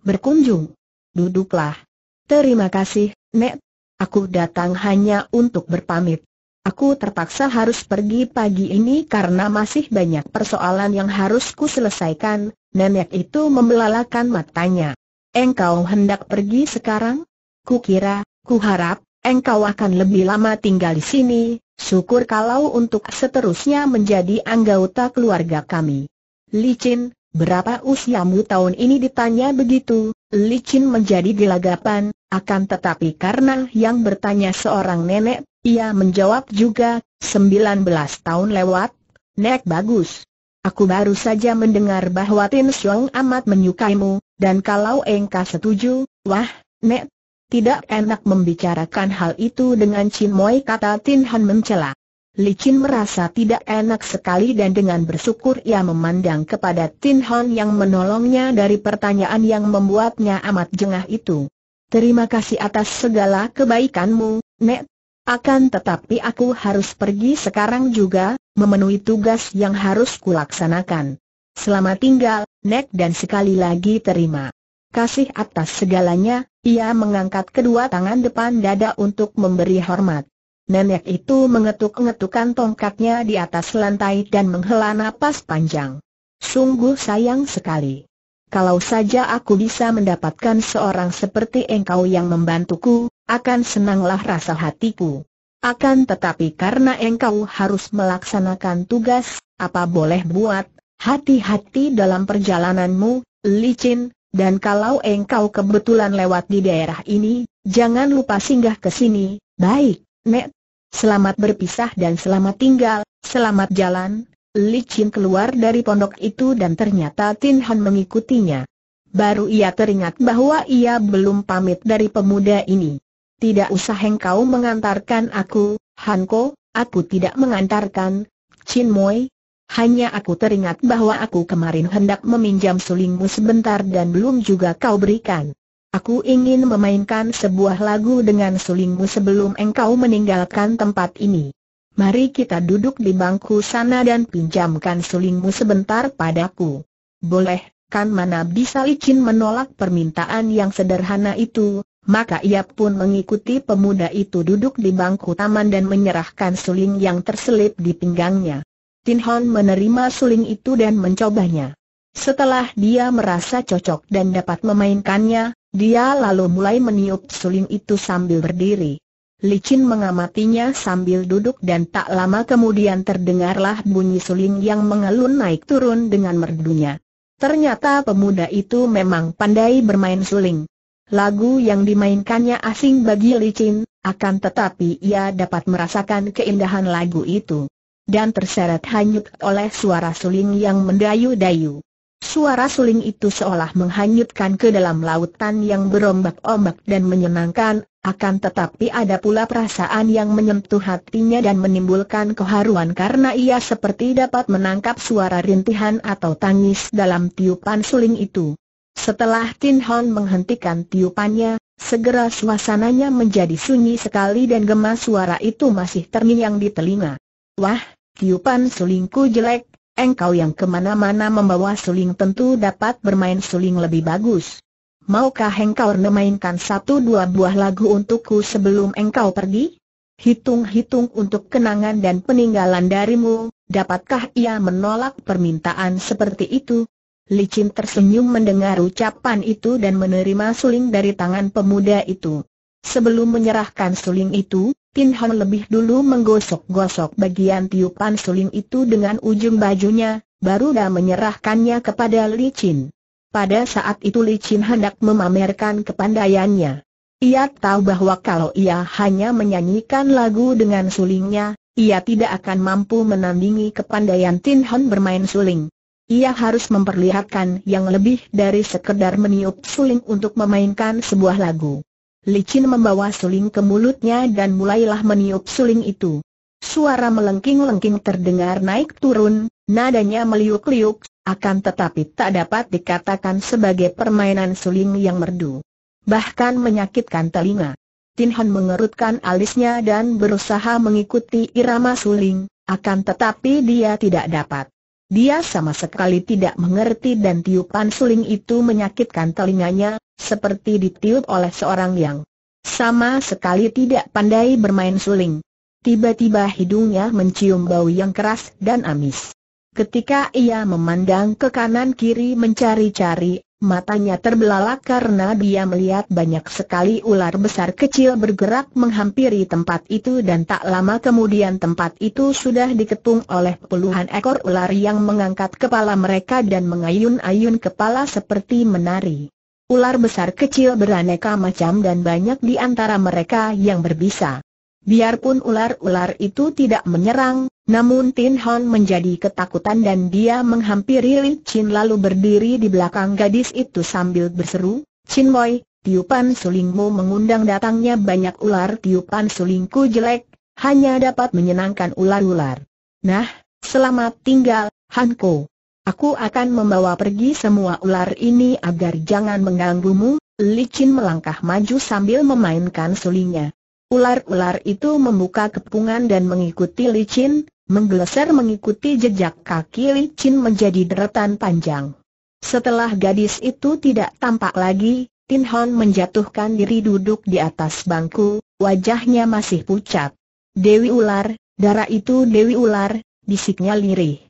Berkunjung. Duduklah. Terima kasih, Nek. Aku datang hanya untuk berpamit. Aku terpaksa harus pergi pagi ini karena masih banyak persoalan yang harus ku selesaikan, nenek itu membelalakan matanya. Engkau hendak pergi sekarang? Kukira, kuharap, engkau akan lebih lama tinggal di sini, syukur kalau untuk seterusnya menjadi anggota keluarga kami. Licin, berapa usiamu tahun ini ditanya begitu, Licin menjadi gelagapan, akan tetapi karena yang bertanya seorang nenek, ia menjawab juga, 19 tahun lewat, Nek bagus. Aku baru saja mendengar bahwa Tin Xiong amat menyukaimu, dan kalau engkau setuju, wah, Nek, tidak enak membicarakan hal itu dengan Chin Moi kata Tin Han mencela. Li Chin merasa tidak enak sekali dan dengan bersyukur ia memandang kepada Tin Han yang menolongnya dari pertanyaan yang membuatnya amat jengah itu. Terima kasih atas segala kebaikanmu, Nek. Akan tetapi aku harus pergi sekarang juga, memenuhi tugas yang harus kulaksanakan. Selamat tinggal, Nek dan sekali lagi terima kasih atas segalanya, ia mengangkat kedua tangan depan dada untuk memberi hormat. Nenek itu mengetuk-ngetukan tongkatnya di atas lantai dan menghela napas panjang. Sungguh sayang sekali. Kalau saja aku bisa mendapatkan seorang seperti engkau yang membantuku, akan senanglah rasa hatiku. Akan tetapi karena engkau harus melaksanakan tugas, apa boleh buat, hati-hati dalam perjalananmu, licin, dan kalau engkau kebetulan lewat di daerah ini, jangan lupa singgah ke sini. Baik, Nek. Selamat berpisah dan selamat tinggal, selamat jalan. Li Licin keluar dari pondok itu dan ternyata Tin Han mengikutinya. Baru ia teringat bahwa ia belum pamit dari pemuda ini. Tidak usah engkau mengantarkan aku, Hanko, aku tidak mengantarkan. Chin Moi, hanya aku teringat bahwa aku kemarin hendak meminjam sulingmu sebentar dan belum juga kau berikan. Aku ingin memainkan sebuah lagu dengan sulingmu sebelum engkau meninggalkan tempat ini. Mari kita duduk di bangku sana dan pinjamkan sulingmu sebentar padaku. Boleh, kan mana bisa Licin menolak permintaan yang sederhana itu, maka ia pun mengikuti pemuda itu duduk di bangku taman dan menyerahkan suling yang terselip di pinggangnya. Tin Hon menerima suling itu dan mencobanya. Setelah dia merasa cocok dan dapat memainkannya, dia lalu mulai meniup suling itu sambil berdiri. Licin mengamatinya sambil duduk dan tak lama kemudian terdengarlah bunyi suling yang mengelun naik turun dengan merdunya. Ternyata pemuda itu memang pandai bermain suling. Lagu yang dimainkannya asing bagi Licin, akan tetapi ia dapat merasakan keindahan lagu itu dan terseret hanyut oleh suara suling yang mendayu-dayu. Suara suling itu seolah menghanyutkan ke dalam lautan yang berombak-ombak dan menyenangkan, akan tetapi ada pula perasaan yang menyentuh hatinya dan menimbulkan keharuan karena ia seperti dapat menangkap suara rintihan atau tangis dalam tiupan suling itu. Setelah Tin Hon menghentikan tiupannya, segera suasananya menjadi sunyi sekali dan gemas suara itu masih terngiang di telinga. Wah, tiupan sulingku jelek, engkau yang kemana-mana membawa suling tentu dapat bermain suling lebih bagus. Maukah engkau memainkan satu dua buah lagu untukku sebelum engkau pergi? Hitung-hitung untuk kenangan dan peninggalan darimu, dapatkah ia menolak permintaan seperti itu? Licin tersenyum mendengar ucapan itu dan menerima suling dari tangan pemuda itu. Sebelum menyerahkan suling itu, Pin Han lebih dulu menggosok-gosok bagian tiupan suling itu dengan ujung bajunya, baru dah menyerahkannya kepada Li Chin. Pada saat itu Li Chin hendak memamerkan kepandaiannya. Ia tahu bahwa kalau ia hanya menyanyikan lagu dengan sulingnya, ia tidak akan mampu menandingi kepandaian Tin Han bermain suling. Ia harus memperlihatkan yang lebih dari sekedar meniup suling untuk memainkan sebuah lagu licin membawa suling ke mulutnya dan mulailah meniup suling itu. Suara melengking-lengking terdengar naik turun, nadanya meliuk-liuk, akan tetapi tak dapat dikatakan sebagai permainan suling yang merdu. Bahkan menyakitkan telinga. Tin Han mengerutkan alisnya dan berusaha mengikuti irama suling, akan tetapi dia tidak dapat. Dia sama sekali tidak mengerti dan tiupan suling itu menyakitkan telinganya, seperti ditiup oleh seorang yang sama sekali tidak pandai bermain suling. Tiba-tiba hidungnya mencium bau yang keras dan amis. Ketika ia memandang ke kanan kiri mencari-cari, matanya terbelalak karena dia melihat banyak sekali ular besar kecil bergerak menghampiri tempat itu dan tak lama kemudian tempat itu sudah diketung oleh puluhan ekor ular yang mengangkat kepala mereka dan mengayun-ayun kepala seperti menari. Ular besar kecil beraneka macam dan banyak di antara mereka yang berbisa. Biarpun ular-ular itu tidak menyerang, namun Tin Hon menjadi ketakutan dan dia menghampiri Lin Chin lalu berdiri di belakang gadis itu sambil berseru, Chin Moy, tiupan sulingmu mengundang datangnya banyak ular tiupan sulingku jelek, hanya dapat menyenangkan ular-ular. Nah, selamat tinggal, Hanko. Aku akan membawa pergi semua ular ini agar jangan mengganggumu, licin melangkah maju sambil memainkan sulingnya. Ular-ular itu membuka kepungan dan mengikuti licin, menggeleser mengikuti jejak kaki licin menjadi deretan panjang. Setelah gadis itu tidak tampak lagi, Tin Hon menjatuhkan diri duduk di atas bangku, wajahnya masih pucat. Dewi ular, darah itu Dewi ular, bisiknya lirih.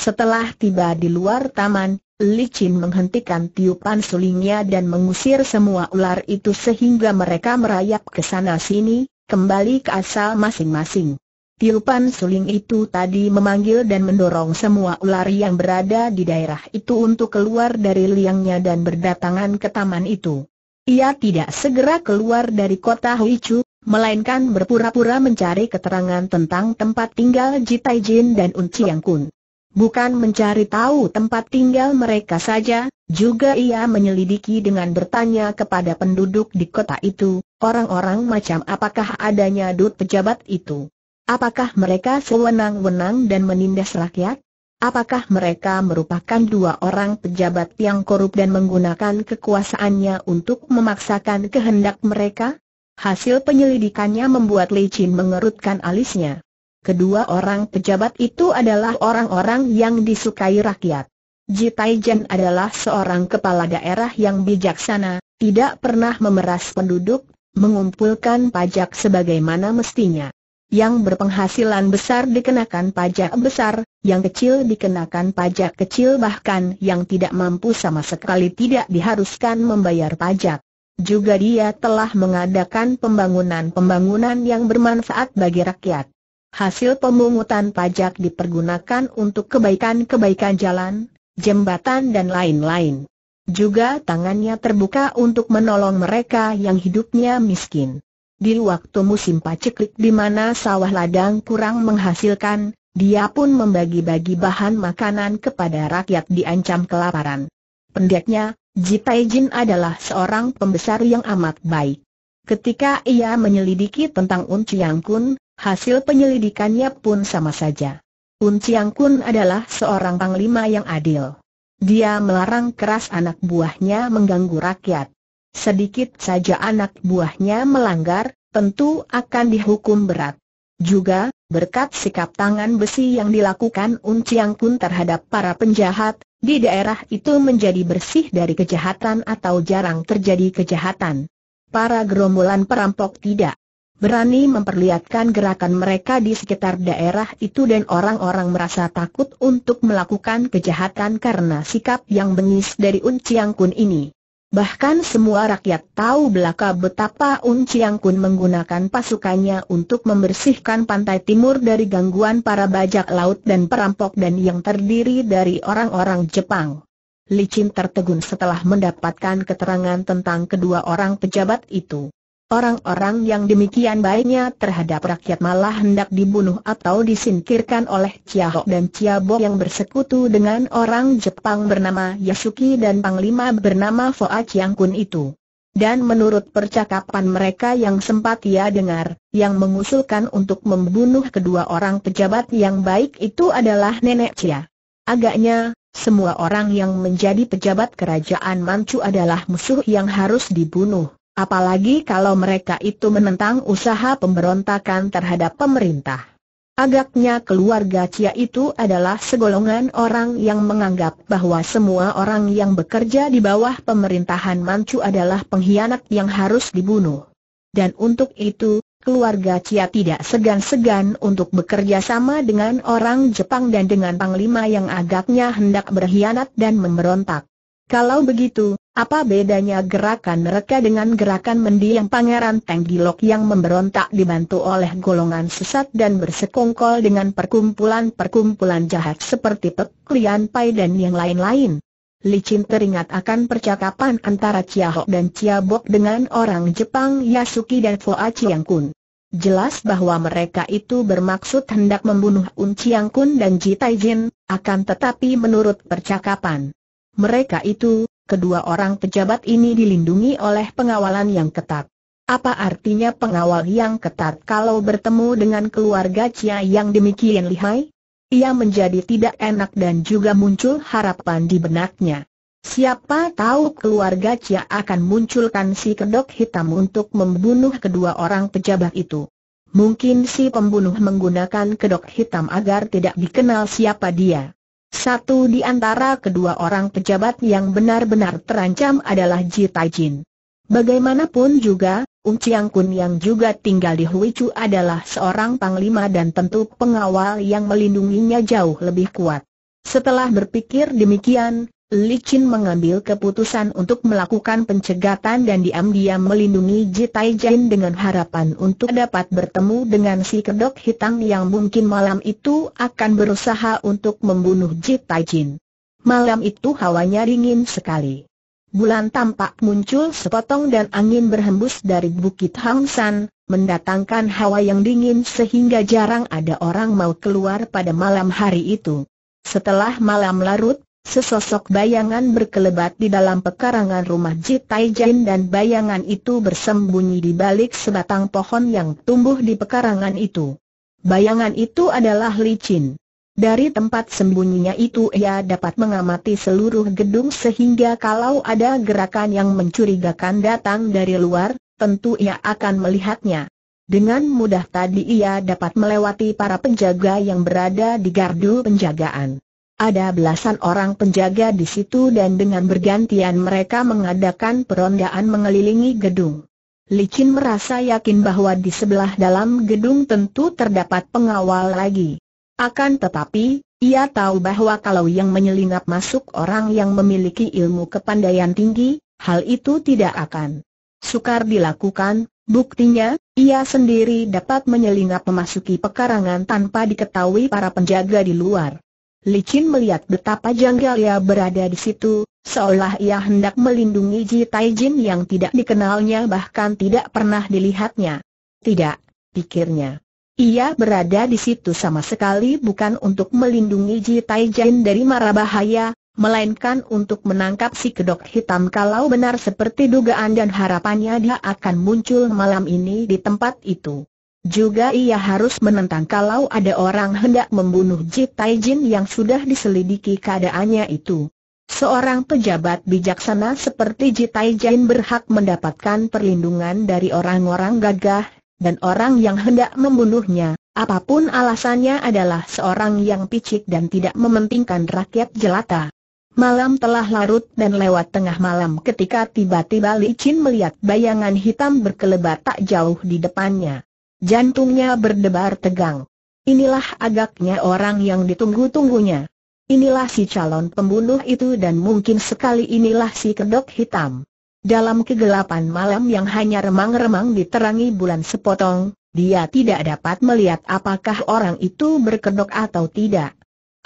Setelah tiba di luar taman, Li Licin menghentikan tiupan sulingnya dan mengusir semua ular itu sehingga mereka merayap ke sana sini, kembali ke asal masing-masing. Tiupan suling itu tadi memanggil dan mendorong semua ular yang berada di daerah itu untuk keluar dari liangnya dan berdatangan ke taman itu. Ia tidak segera keluar dari kota Huichu, melainkan berpura-pura mencari keterangan tentang tempat tinggal Jitai Jin dan Unci Yang Kun. Bukan mencari tahu tempat tinggal mereka saja, juga ia menyelidiki dengan bertanya kepada penduduk di kota itu, orang-orang macam apakah adanya dut pejabat itu. Apakah mereka sewenang-wenang dan menindas rakyat? Apakah mereka merupakan dua orang pejabat yang korup dan menggunakan kekuasaannya untuk memaksakan kehendak mereka? Hasil penyelidikannya membuat Chin mengerutkan alisnya kedua orang pejabat itu adalah orang-orang yang disukai rakyat. Jitaijen Jen adalah seorang kepala daerah yang bijaksana, tidak pernah memeras penduduk, mengumpulkan pajak sebagaimana mestinya. Yang berpenghasilan besar dikenakan pajak besar, yang kecil dikenakan pajak kecil bahkan yang tidak mampu sama sekali tidak diharuskan membayar pajak. Juga dia telah mengadakan pembangunan-pembangunan yang bermanfaat bagi rakyat. Hasil pemungutan pajak dipergunakan untuk kebaikan-kebaikan jalan, jembatan dan lain-lain. Juga tangannya terbuka untuk menolong mereka yang hidupnya miskin. Di waktu musim paceklik di mana sawah ladang kurang menghasilkan, dia pun membagi-bagi bahan makanan kepada rakyat diancam kelaparan. Pendeknya, Jitai Jin adalah seorang pembesar yang amat baik. Ketika ia menyelidiki tentang Un Chiang Kun, hasil penyelidikannya pun sama saja. Un Chiang Kun adalah seorang panglima yang adil. Dia melarang keras anak buahnya mengganggu rakyat. Sedikit saja anak buahnya melanggar, tentu akan dihukum berat. Juga, berkat sikap tangan besi yang dilakukan Un Chiang Kun terhadap para penjahat, di daerah itu menjadi bersih dari kejahatan atau jarang terjadi kejahatan. Para gerombolan perampok tidak berani memperlihatkan gerakan mereka di sekitar daerah itu dan orang-orang merasa takut untuk melakukan kejahatan karena sikap yang bengis dari Chiang Kun ini. Bahkan semua rakyat tahu belaka betapa Un Chiang Kun menggunakan pasukannya untuk membersihkan pantai timur dari gangguan para bajak laut dan perampok dan yang terdiri dari orang-orang Jepang. Licin tertegun setelah mendapatkan keterangan tentang kedua orang pejabat itu. Orang-orang yang demikian baiknya terhadap rakyat malah hendak dibunuh atau disingkirkan oleh Ho dan Bo yang bersekutu dengan orang Jepang bernama Yasuki dan Panglima bernama Foa Chiang Kun itu. Dan menurut percakapan mereka yang sempat ia dengar, yang mengusulkan untuk membunuh kedua orang pejabat yang baik itu adalah Nenek Chia. Agaknya, semua orang yang menjadi pejabat kerajaan Manchu adalah musuh yang harus dibunuh apalagi kalau mereka itu menentang usaha pemberontakan terhadap pemerintah. Agaknya keluarga Cia itu adalah segolongan orang yang menganggap bahwa semua orang yang bekerja di bawah pemerintahan Manchu adalah pengkhianat yang harus dibunuh. Dan untuk itu, keluarga Cia tidak segan-segan untuk bekerja sama dengan orang Jepang dan dengan Panglima yang agaknya hendak berkhianat dan memberontak. Kalau begitu, apa bedanya gerakan mereka dengan gerakan mendiang Pangeran Tenggilok yang memberontak dibantu oleh golongan sesat dan bersekongkol dengan perkumpulan-perkumpulan jahat seperti Pek, Lian Pai dan yang lain-lain? Licin teringat akan percakapan antara Chia Chiahok dan Chia Bok dengan orang Jepang Yasuki dan Foa Chiang Kun. Jelas bahwa mereka itu bermaksud hendak membunuh Un Chiang Kun dan Ji Taijin, akan tetapi menurut percakapan mereka itu kedua orang pejabat ini dilindungi oleh pengawalan yang ketat. Apa artinya pengawal yang ketat kalau bertemu dengan keluarga Cia yang demikian lihai? Ia menjadi tidak enak dan juga muncul harapan di benaknya. Siapa tahu keluarga Cia akan munculkan si kedok hitam untuk membunuh kedua orang pejabat itu. Mungkin si pembunuh menggunakan kedok hitam agar tidak dikenal siapa dia. Satu di antara kedua orang pejabat yang benar-benar terancam adalah Ji Taijin. Bagaimanapun juga, Um Chiang Kun yang juga tinggal di Huichu adalah seorang panglima dan tentu pengawal yang melindunginya jauh lebih kuat. Setelah berpikir demikian, Licin mengambil keputusan untuk melakukan pencegatan dan diam-diam melindungi Jitai Jin dengan harapan untuk dapat bertemu dengan si kedok hitam yang mungkin malam itu akan berusaha untuk membunuh Jitai Jin. Malam itu hawanya dingin sekali. Bulan tampak muncul sepotong dan angin berhembus dari Bukit Hang San, mendatangkan hawa yang dingin sehingga jarang ada orang mau keluar pada malam hari itu. Setelah malam larut, Sesosok bayangan berkelebat di dalam pekarangan rumah Jitai Taijin dan bayangan itu bersembunyi di balik sebatang pohon yang tumbuh di pekarangan itu. Bayangan itu adalah licin. Dari tempat sembunyinya itu ia dapat mengamati seluruh gedung sehingga kalau ada gerakan yang mencurigakan datang dari luar, tentu ia akan melihatnya. Dengan mudah tadi ia dapat melewati para penjaga yang berada di gardu penjagaan. Ada belasan orang penjaga di situ dan dengan bergantian mereka mengadakan perondaan mengelilingi gedung. Licin merasa yakin bahwa di sebelah dalam gedung tentu terdapat pengawal lagi. Akan tetapi, ia tahu bahwa kalau yang menyelinap masuk orang yang memiliki ilmu kepandaian tinggi, hal itu tidak akan sukar dilakukan, buktinya, ia sendiri dapat menyelinap memasuki pekarangan tanpa diketahui para penjaga di luar. Licin melihat betapa janggal ia berada di situ, seolah ia hendak melindungi Ji Taijin yang tidak dikenalnya bahkan tidak pernah dilihatnya. Tidak, pikirnya. Ia berada di situ sama sekali bukan untuk melindungi Ji Taijin dari mara bahaya, melainkan untuk menangkap si kedok hitam kalau benar seperti dugaan dan harapannya dia akan muncul malam ini di tempat itu. Juga ia harus menentang kalau ada orang hendak membunuh Ji Taijin yang sudah diselidiki keadaannya itu. Seorang pejabat bijaksana seperti Ji Taijin berhak mendapatkan perlindungan dari orang-orang gagah, dan orang yang hendak membunuhnya, apapun alasannya adalah seorang yang picik dan tidak mementingkan rakyat jelata. Malam telah larut dan lewat tengah malam ketika tiba-tiba Li Chin melihat bayangan hitam berkelebat tak jauh di depannya. Jantungnya berdebar tegang. Inilah agaknya orang yang ditunggu-tunggunya. Inilah si calon pembunuh itu dan mungkin sekali inilah si kedok hitam. Dalam kegelapan malam yang hanya remang-remang diterangi bulan sepotong, dia tidak dapat melihat apakah orang itu berkedok atau tidak.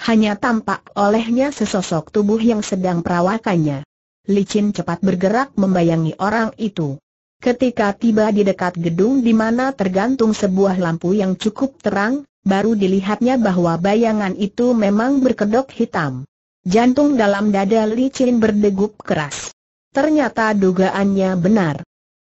Hanya tampak olehnya sesosok tubuh yang sedang perawakannya. Licin cepat bergerak membayangi orang itu. Ketika tiba di dekat gedung di mana tergantung sebuah lampu yang cukup terang, baru dilihatnya bahwa bayangan itu memang berkedok hitam. Jantung dalam dada Li licin berdegup keras. Ternyata dugaannya benar.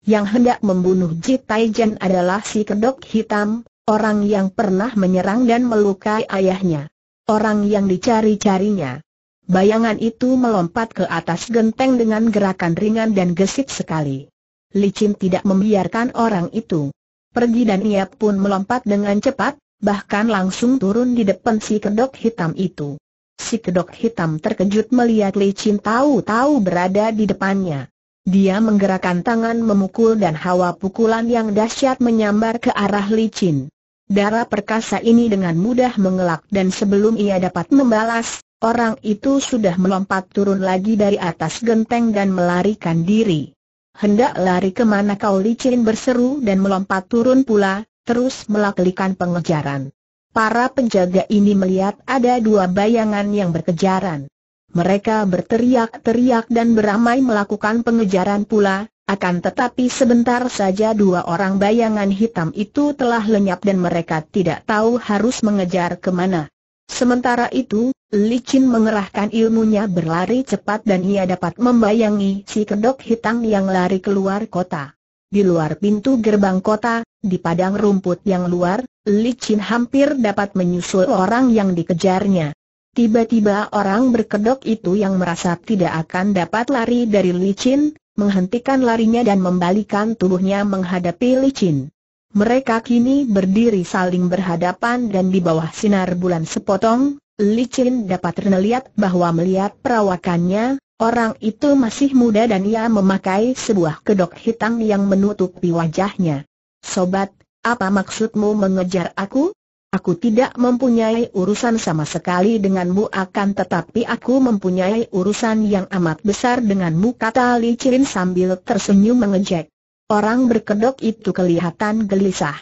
Yang hendak membunuh Ji Taijen adalah si kedok hitam, orang yang pernah menyerang dan melukai ayahnya. Orang yang dicari-carinya. Bayangan itu melompat ke atas genteng dengan gerakan ringan dan gesit sekali licin tidak membiarkan orang itu pergi dan ia pun melompat dengan cepat, bahkan langsung turun di depan si kedok hitam itu. Si kedok hitam terkejut melihat licin tahu-tahu berada di depannya. Dia menggerakkan tangan memukul dan hawa pukulan yang dahsyat menyambar ke arah licin. Darah perkasa ini dengan mudah mengelak dan sebelum ia dapat membalas, orang itu sudah melompat turun lagi dari atas genteng dan melarikan diri. Hendak lari kemana kau licin berseru dan melompat turun pula, terus melakukan pengejaran. Para penjaga ini melihat ada dua bayangan yang berkejaran. Mereka berteriak-teriak dan beramai melakukan pengejaran pula, akan tetapi sebentar saja dua orang bayangan hitam itu telah lenyap dan mereka tidak tahu harus mengejar kemana. Sementara itu, Licin mengerahkan ilmunya berlari cepat dan ia dapat membayangi si kedok hitam yang lari keluar kota. Di luar pintu gerbang kota, di padang rumput yang luar, Licin hampir dapat menyusul orang yang dikejarnya. Tiba-tiba orang berkedok itu yang merasa tidak akan dapat lari dari Licin, menghentikan larinya dan membalikan tubuhnya menghadapi Licin. Mereka kini berdiri saling berhadapan dan di bawah sinar bulan sepotong, Licin dapat terlihat bahwa melihat perawakannya, orang itu masih muda dan ia memakai sebuah kedok hitam yang menutupi wajahnya. Sobat, apa maksudmu mengejar aku? Aku tidak mempunyai urusan sama sekali denganmu akan tetapi aku mempunyai urusan yang amat besar denganmu kata Licin sambil tersenyum mengejek. Orang berkedok itu kelihatan gelisah.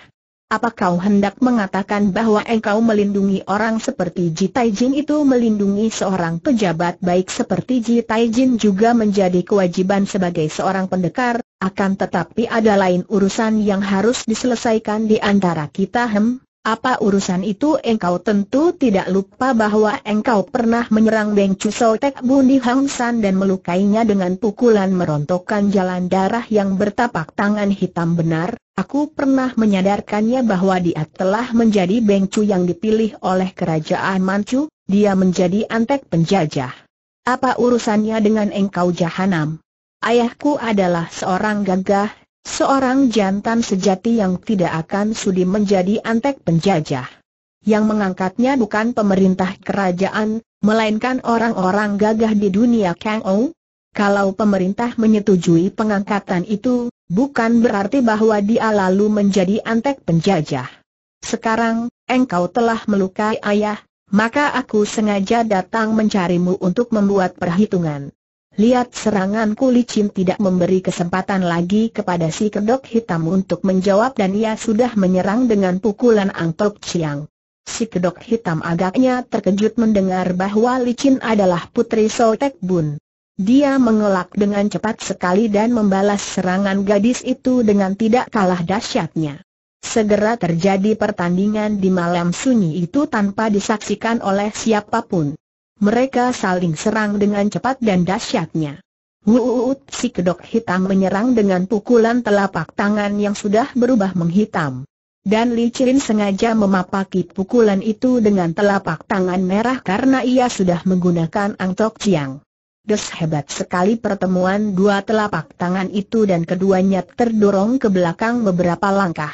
Apa kau hendak mengatakan bahwa engkau melindungi orang seperti Ji Taijin itu melindungi seorang pejabat baik seperti Ji Taijin juga menjadi kewajiban sebagai seorang pendekar, akan tetapi ada lain urusan yang harus diselesaikan di antara kita hem? Apa urusan itu engkau tentu tidak lupa bahwa engkau pernah menyerang Beng Chusou Tek Bundi Hang San dan melukainya dengan pukulan merontokkan jalan darah yang bertapak tangan hitam benar, aku pernah menyadarkannya bahwa dia telah menjadi Beng Chu yang dipilih oleh kerajaan Manchu, dia menjadi antek penjajah. Apa urusannya dengan engkau jahanam? Ayahku adalah seorang gagah Seorang jantan sejati yang tidak akan sudi menjadi antek penjajah. Yang mengangkatnya bukan pemerintah kerajaan, melainkan orang-orang gagah di dunia Kang Ou. Kalau pemerintah menyetujui pengangkatan itu, bukan berarti bahwa dia lalu menjadi antek penjajah. Sekarang, engkau telah melukai ayah, maka aku sengaja datang mencarimu untuk membuat perhitungan. Lihat seranganku licin tidak memberi kesempatan lagi kepada si kedok hitam untuk menjawab dan ia sudah menyerang dengan pukulan angtok ciang. Si kedok hitam agaknya terkejut mendengar bahwa licin adalah putri Sotek Bun. Dia mengelak dengan cepat sekali dan membalas serangan gadis itu dengan tidak kalah dahsyatnya. Segera terjadi pertandingan di malam sunyi itu tanpa disaksikan oleh siapapun. Mereka saling serang dengan cepat dan dahsyatnya. Wuut si kedok hitam menyerang dengan pukulan telapak tangan yang sudah berubah menghitam. Dan Li Qirin sengaja memapaki pukulan itu dengan telapak tangan merah karena ia sudah menggunakan Tok siang. Des hebat sekali pertemuan dua telapak tangan itu dan keduanya terdorong ke belakang beberapa langkah.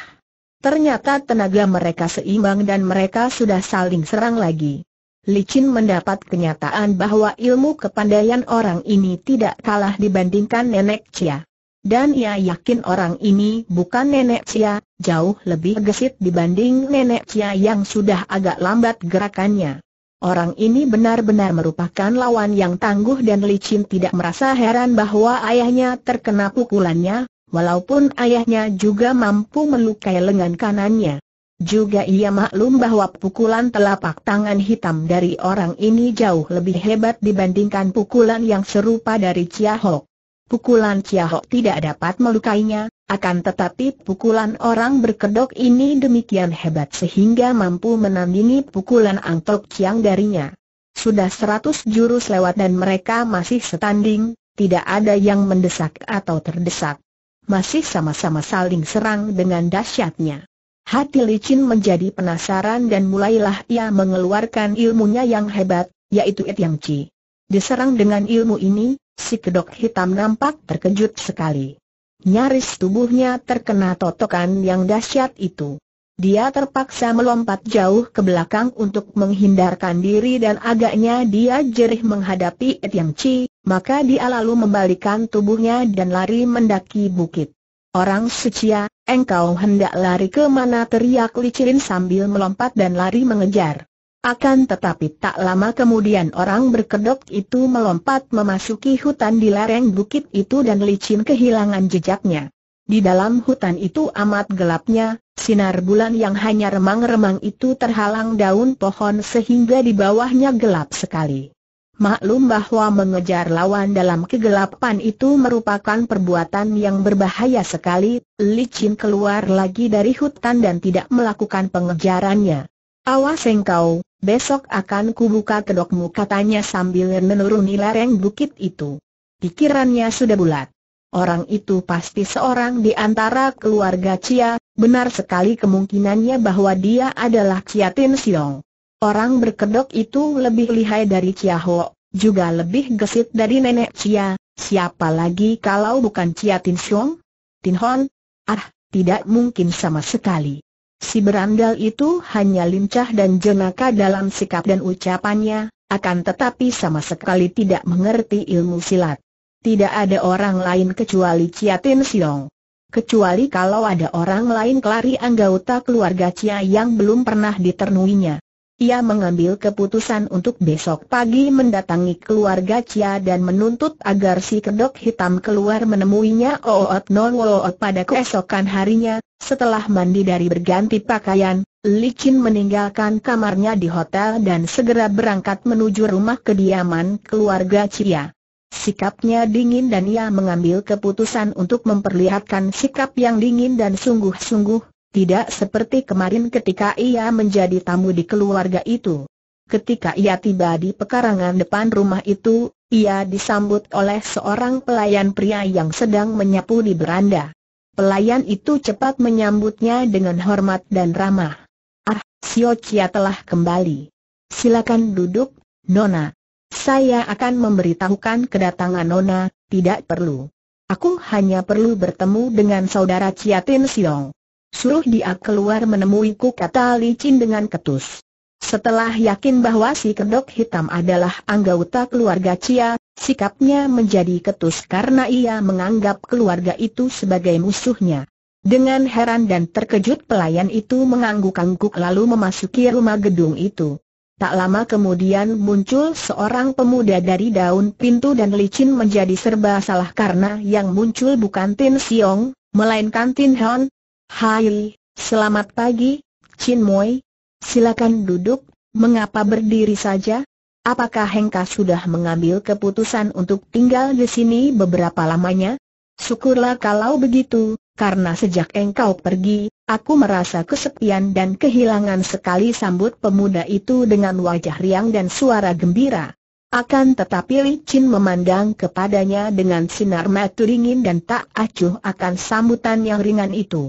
Ternyata tenaga mereka seimbang dan mereka sudah saling serang lagi. Licin mendapat kenyataan bahwa ilmu kepandaian orang ini tidak kalah dibandingkan nenek Cia. Dan ia yakin orang ini bukan nenek Cia, jauh lebih gesit dibanding nenek Cia yang sudah agak lambat gerakannya. Orang ini benar-benar merupakan lawan yang tangguh dan licin tidak merasa heran bahwa ayahnya terkena pukulannya, walaupun ayahnya juga mampu melukai lengan kanannya. Juga ia maklum bahwa pukulan telapak tangan hitam dari orang ini jauh lebih hebat dibandingkan pukulan yang serupa dari Chia Hok. Pukulan Chia Hok tidak dapat melukainya, akan tetapi pukulan orang berkedok ini demikian hebat sehingga mampu menandingi pukulan Tok Chiang darinya. Sudah seratus jurus lewat dan mereka masih setanding, tidak ada yang mendesak atau terdesak. Masih sama-sama saling serang dengan dahsyatnya. Hati licin menjadi penasaran dan mulailah ia mengeluarkan ilmunya yang hebat, yaitu Et Yang Chi. Diserang dengan ilmu ini, si kedok hitam nampak terkejut sekali. Nyaris tubuhnya terkena totokan yang dahsyat itu. Dia terpaksa melompat jauh ke belakang untuk menghindarkan diri dan agaknya dia jerih menghadapi Yang Chi, maka dia lalu membalikan tubuhnya dan lari mendaki bukit. Orang sucia, engkau hendak lari ke mana teriak licin sambil melompat dan lari mengejar. Akan tetapi tak lama kemudian orang berkedok itu melompat memasuki hutan di lereng bukit itu dan licin kehilangan jejaknya. Di dalam hutan itu amat gelapnya, sinar bulan yang hanya remang-remang itu terhalang daun pohon sehingga di bawahnya gelap sekali. Maklum bahwa mengejar lawan dalam kegelapan itu merupakan perbuatan yang berbahaya sekali, licin keluar lagi dari hutan dan tidak melakukan pengejarannya. Awas engkau, besok akan kubuka kedokmu katanya sambil menuruni lereng bukit itu. Pikirannya sudah bulat. Orang itu pasti seorang di antara keluarga Cia, benar sekali kemungkinannya bahwa dia adalah Cia Tin Siong. Orang berkedok itu lebih lihai dari Chia Ho, juga lebih gesit dari nenek Chia, siapa lagi kalau bukan Chia Tin Xiong? Tin Hon? Ah, tidak mungkin sama sekali. Si berandal itu hanya lincah dan jenaka dalam sikap dan ucapannya, akan tetapi sama sekali tidak mengerti ilmu silat. Tidak ada orang lain kecuali Chia Tin Xiong. Kecuali kalau ada orang lain kelari anggota keluarga Chia yang belum pernah diternuinya ia mengambil keputusan untuk besok pagi mendatangi keluarga Cia dan menuntut agar si kedok hitam keluar menemuinya Oot Non Oot pada keesokan harinya. Setelah mandi dari berganti pakaian, Qin meninggalkan kamarnya di hotel dan segera berangkat menuju rumah kediaman keluarga Cia. Sikapnya dingin dan ia mengambil keputusan untuk memperlihatkan sikap yang dingin dan sungguh-sungguh, tidak seperti kemarin ketika ia menjadi tamu di keluarga itu. Ketika ia tiba di pekarangan depan rumah itu, ia disambut oleh seorang pelayan pria yang sedang menyapu di beranda. Pelayan itu cepat menyambutnya dengan hormat dan ramah. Ah, Sio Chia telah kembali. Silakan duduk, Nona. Saya akan memberitahukan kedatangan Nona, tidak perlu. Aku hanya perlu bertemu dengan saudara Chia Tin Siong. Suruh dia keluar menemuiku kata licin dengan ketus. Setelah yakin bahwa si kedok hitam adalah anggota keluarga Cia, sikapnya menjadi ketus karena ia menganggap keluarga itu sebagai musuhnya. Dengan heran dan terkejut pelayan itu mengangguk-angguk lalu memasuki rumah gedung itu. Tak lama kemudian muncul seorang pemuda dari daun pintu dan licin menjadi serba salah karena yang muncul bukan Tin Siong, melainkan Tin Hon, Hai, selamat pagi, Chin Moi. Silakan duduk, mengapa berdiri saja? Apakah Hengka sudah mengambil keputusan untuk tinggal di sini beberapa lamanya? Syukurlah kalau begitu, karena sejak engkau pergi, aku merasa kesepian dan kehilangan sekali sambut pemuda itu dengan wajah riang dan suara gembira. Akan tetapi Li Chin memandang kepadanya dengan sinar mata dingin dan tak acuh akan sambutan yang ringan itu.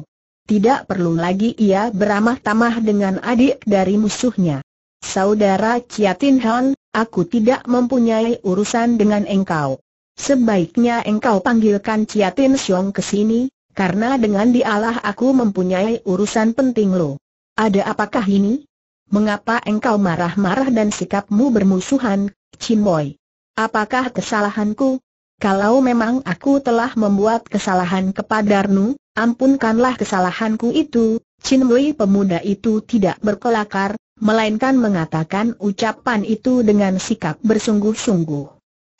Tidak perlu lagi ia beramah-tamah dengan adik dari musuhnya. Saudara Tin Han, aku tidak mempunyai urusan dengan engkau. Sebaiknya engkau panggilkan Tin Xiong ke sini, karena dengan dialah aku mempunyai urusan penting lo. Ada apakah ini? Mengapa engkau marah-marah dan sikapmu bermusuhan, Chin Boy? Apakah kesalahanku? Kalau memang aku telah membuat kesalahan kepada Arnu, Ampunkanlah kesalahanku itu, Chin Wei pemuda itu tidak berkelakar, melainkan mengatakan ucapan itu dengan sikap bersungguh-sungguh.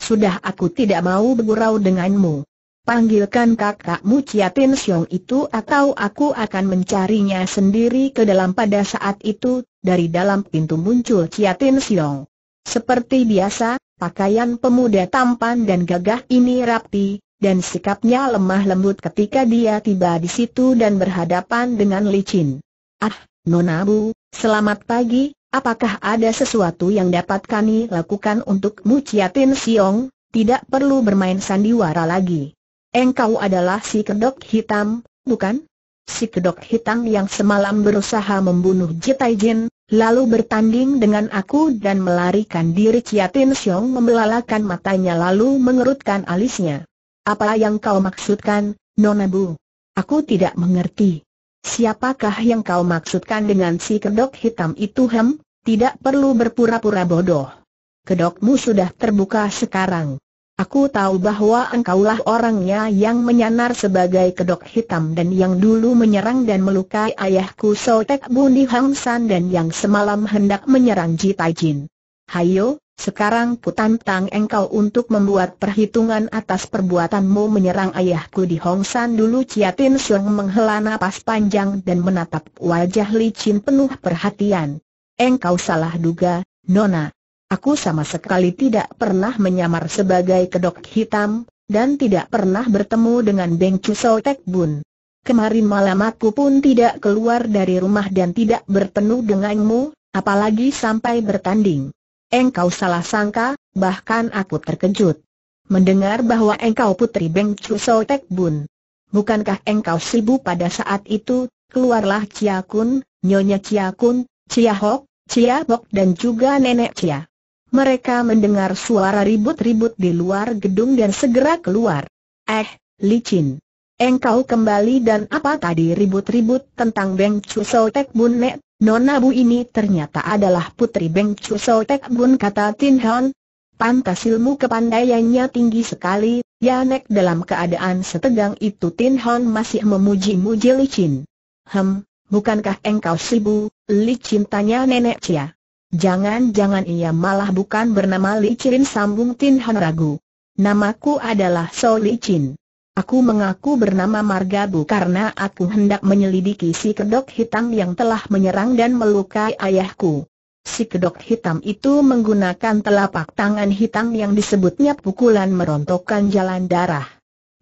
Sudah aku tidak mau bergurau denganmu. Panggilkan kakakmu Ciatin Siong itu atau aku akan mencarinya sendiri ke dalam pada saat itu, dari dalam pintu muncul Ciatin Siong. Seperti biasa, pakaian pemuda tampan dan gagah ini rapi, dan sikapnya lemah lembut ketika dia tiba di situ dan berhadapan dengan licin. Ah, Nonabu, selamat pagi, apakah ada sesuatu yang dapat kami lakukan untuk muciatin Siong? Tidak perlu bermain sandiwara lagi. Engkau adalah si kedok hitam, bukan? Si kedok hitam yang semalam berusaha membunuh Jitai Jin, lalu bertanding dengan aku dan melarikan diri Ciatin Siong membelalakan matanya lalu mengerutkan alisnya. Apa yang kau maksudkan, Nona Bu? Aku tidak mengerti. Siapakah yang kau maksudkan dengan si kedok hitam itu hem? Tidak perlu berpura-pura bodoh. Kedokmu sudah terbuka sekarang. Aku tahu bahwa engkaulah orangnya yang menyanar sebagai kedok hitam dan yang dulu menyerang dan melukai ayahku Sotek Bundi Hang San dan yang semalam hendak menyerang Ji Jin. Hayo, sekarang ku tantang engkau untuk membuat perhitungan atas perbuatanmu menyerang ayahku di Hong San dulu Ciatin Siang menghela nafas panjang dan menatap wajah licin penuh perhatian. Engkau salah duga, Nona. Aku sama sekali tidak pernah menyamar sebagai kedok hitam, dan tidak pernah bertemu dengan Beng Chusol Tek Bun. Kemarin malam aku pun tidak keluar dari rumah dan tidak bertemu denganmu, apalagi sampai bertanding. Engkau salah sangka, bahkan aku terkejut. Mendengar bahwa engkau putri Beng Chu So Tek Bun. Bukankah engkau sibuk pada saat itu, keluarlah Cia Kun, Nyonya Cia Kun, Cia Hok, Cia Bok dan juga Nenek Cia. Mereka mendengar suara ribut-ribut di luar gedung dan segera keluar. Eh, licin. Engkau kembali dan apa tadi ribut-ribut tentang Beng Chu So Tek Bun Nek? Nona Bu ini ternyata adalah putri Beng Chu So Tek Bun kata Tin Hon. Pantas ilmu kepandaiannya tinggi sekali, Ya nek dalam keadaan setegang itu Tin Hon masih memuji-muji licin. Hem, bukankah engkau si Bu, licin tanya nenek Cia. Jangan-jangan ia malah bukan bernama licin sambung Tin Hon ragu. Namaku adalah So Licin. Aku mengaku bernama Margabu karena aku hendak menyelidiki si kedok hitam yang telah menyerang dan melukai ayahku. Si kedok hitam itu menggunakan telapak tangan hitam yang disebutnya pukulan merontokkan jalan darah.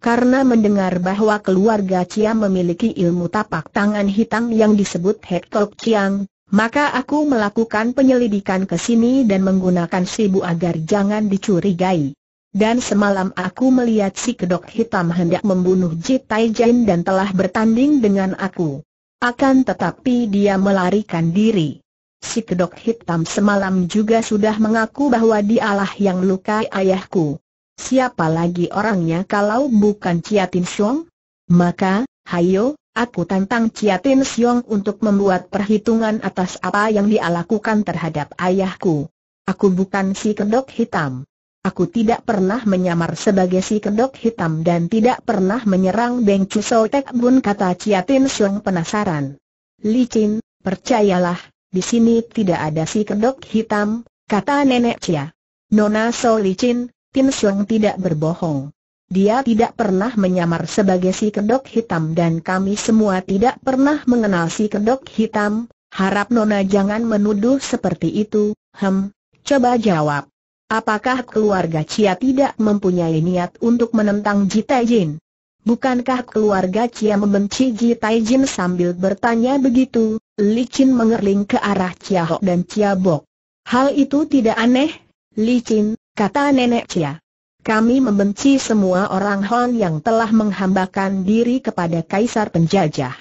Karena mendengar bahwa keluarga Chia memiliki ilmu tapak tangan hitam yang disebut Hektok Chiang, maka aku melakukan penyelidikan ke sini dan menggunakan sibu agar jangan dicurigai. Dan semalam aku melihat si kedok hitam hendak membunuh Jitai Jin dan telah bertanding dengan aku. Akan tetapi dia melarikan diri. Si kedok hitam semalam juga sudah mengaku bahwa dialah yang lukai ayahku. Siapa lagi orangnya kalau bukan Ciatin Siong? Maka, hayo, aku tantang Ciatin Siong untuk membuat perhitungan atas apa yang dia lakukan terhadap ayahku. Aku bukan si kedok hitam. Aku tidak pernah menyamar sebagai si kedok hitam dan tidak pernah menyerang Beng Chu Tek Bun kata Chia Tin penasaran. Licin, percayalah, di sini tidak ada si kedok hitam, kata nenek Chia. Nona So Licin, Tin Suang tidak berbohong. Dia tidak pernah menyamar sebagai si kedok hitam dan kami semua tidak pernah mengenal si kedok hitam, harap Nona jangan menuduh seperti itu, hem, coba jawab. Apakah keluarga Cia tidak mempunyai niat untuk menentang Ji Taijin? Bukankah keluarga Cia membenci Ji Taijin sambil bertanya begitu? Licin mengerling ke arah Cia Hok dan Cia Bok. Hal itu tidak aneh, Licin, kata nenek Cia. Kami membenci semua orang Hon yang telah menghambakan diri kepada kaisar penjajah.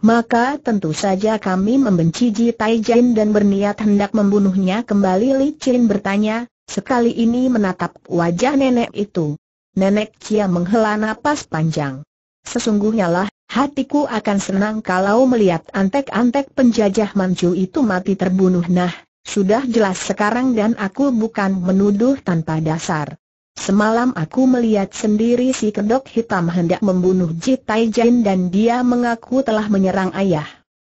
Maka tentu saja kami membenci Ji Taijin dan berniat hendak membunuhnya kembali Li Qin bertanya, Sekali ini menatap wajah nenek itu. Nenek Cia menghela napas panjang. Sesungguhnya lah, hatiku akan senang kalau melihat antek-antek penjajah Manchu itu mati terbunuh. Nah, sudah jelas sekarang dan aku bukan menuduh tanpa dasar. Semalam aku melihat sendiri si kedok hitam hendak membunuh Jitai Jin dan dia mengaku telah menyerang ayah.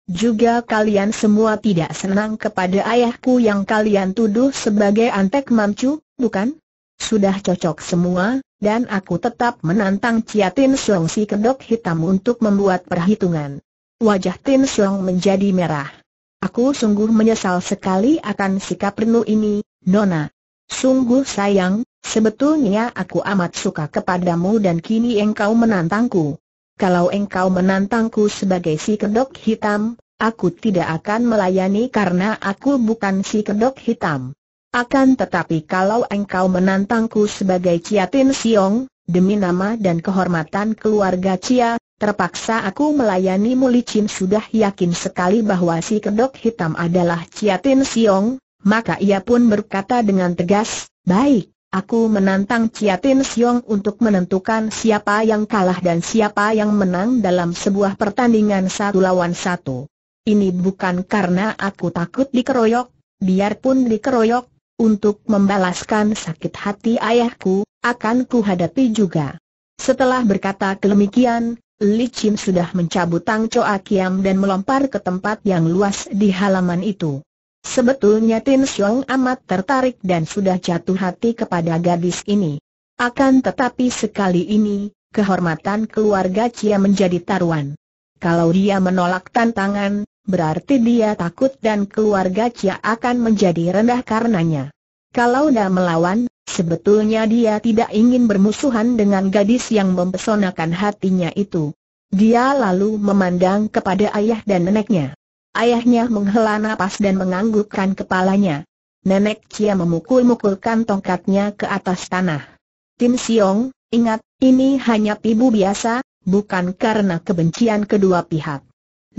Juga kalian semua tidak senang kepada ayahku yang kalian tuduh sebagai antek mamcu, bukan? Sudah cocok semua, dan aku tetap menantang Ciatin Tin Siong si kedok hitam untuk membuat perhitungan. Wajah Tin Siong menjadi merah. Aku sungguh menyesal sekali akan sikap penuh ini, Nona. Sungguh sayang, sebetulnya aku amat suka kepadamu dan kini engkau menantangku kalau engkau menantangku sebagai si kedok hitam, aku tidak akan melayani karena aku bukan si kedok hitam. Akan tetapi kalau engkau menantangku sebagai Ciatin Siong, demi nama dan kehormatan keluarga Cia, terpaksa aku melayani Mulicin sudah yakin sekali bahwa si kedok hitam adalah Ciatin Siong, maka ia pun berkata dengan tegas, baik, Aku menantang Tin Siong untuk menentukan siapa yang kalah dan siapa yang menang dalam sebuah pertandingan satu lawan satu. Ini bukan karena aku takut dikeroyok, biarpun dikeroyok, untuk membalaskan sakit hati ayahku, akan kuhadapi juga. Setelah berkata kelemikian, Li Chim sudah mencabut Tang Choa Kiam dan melompat ke tempat yang luas di halaman itu. Sebetulnya Tin Xiong amat tertarik dan sudah jatuh hati kepada gadis ini. Akan tetapi sekali ini, kehormatan keluarga Cia menjadi taruhan. Kalau dia menolak tantangan, berarti dia takut dan keluarga Cia akan menjadi rendah karenanya. Kalau dia melawan, sebetulnya dia tidak ingin bermusuhan dengan gadis yang mempesonakan hatinya itu. Dia lalu memandang kepada ayah dan neneknya. Ayahnya menghela nafas dan menganggukkan kepalanya. Nenek Cia memukul-mukulkan tongkatnya ke atas tanah. Tim Siong, ingat, ini hanya pibu biasa, bukan karena kebencian kedua pihak.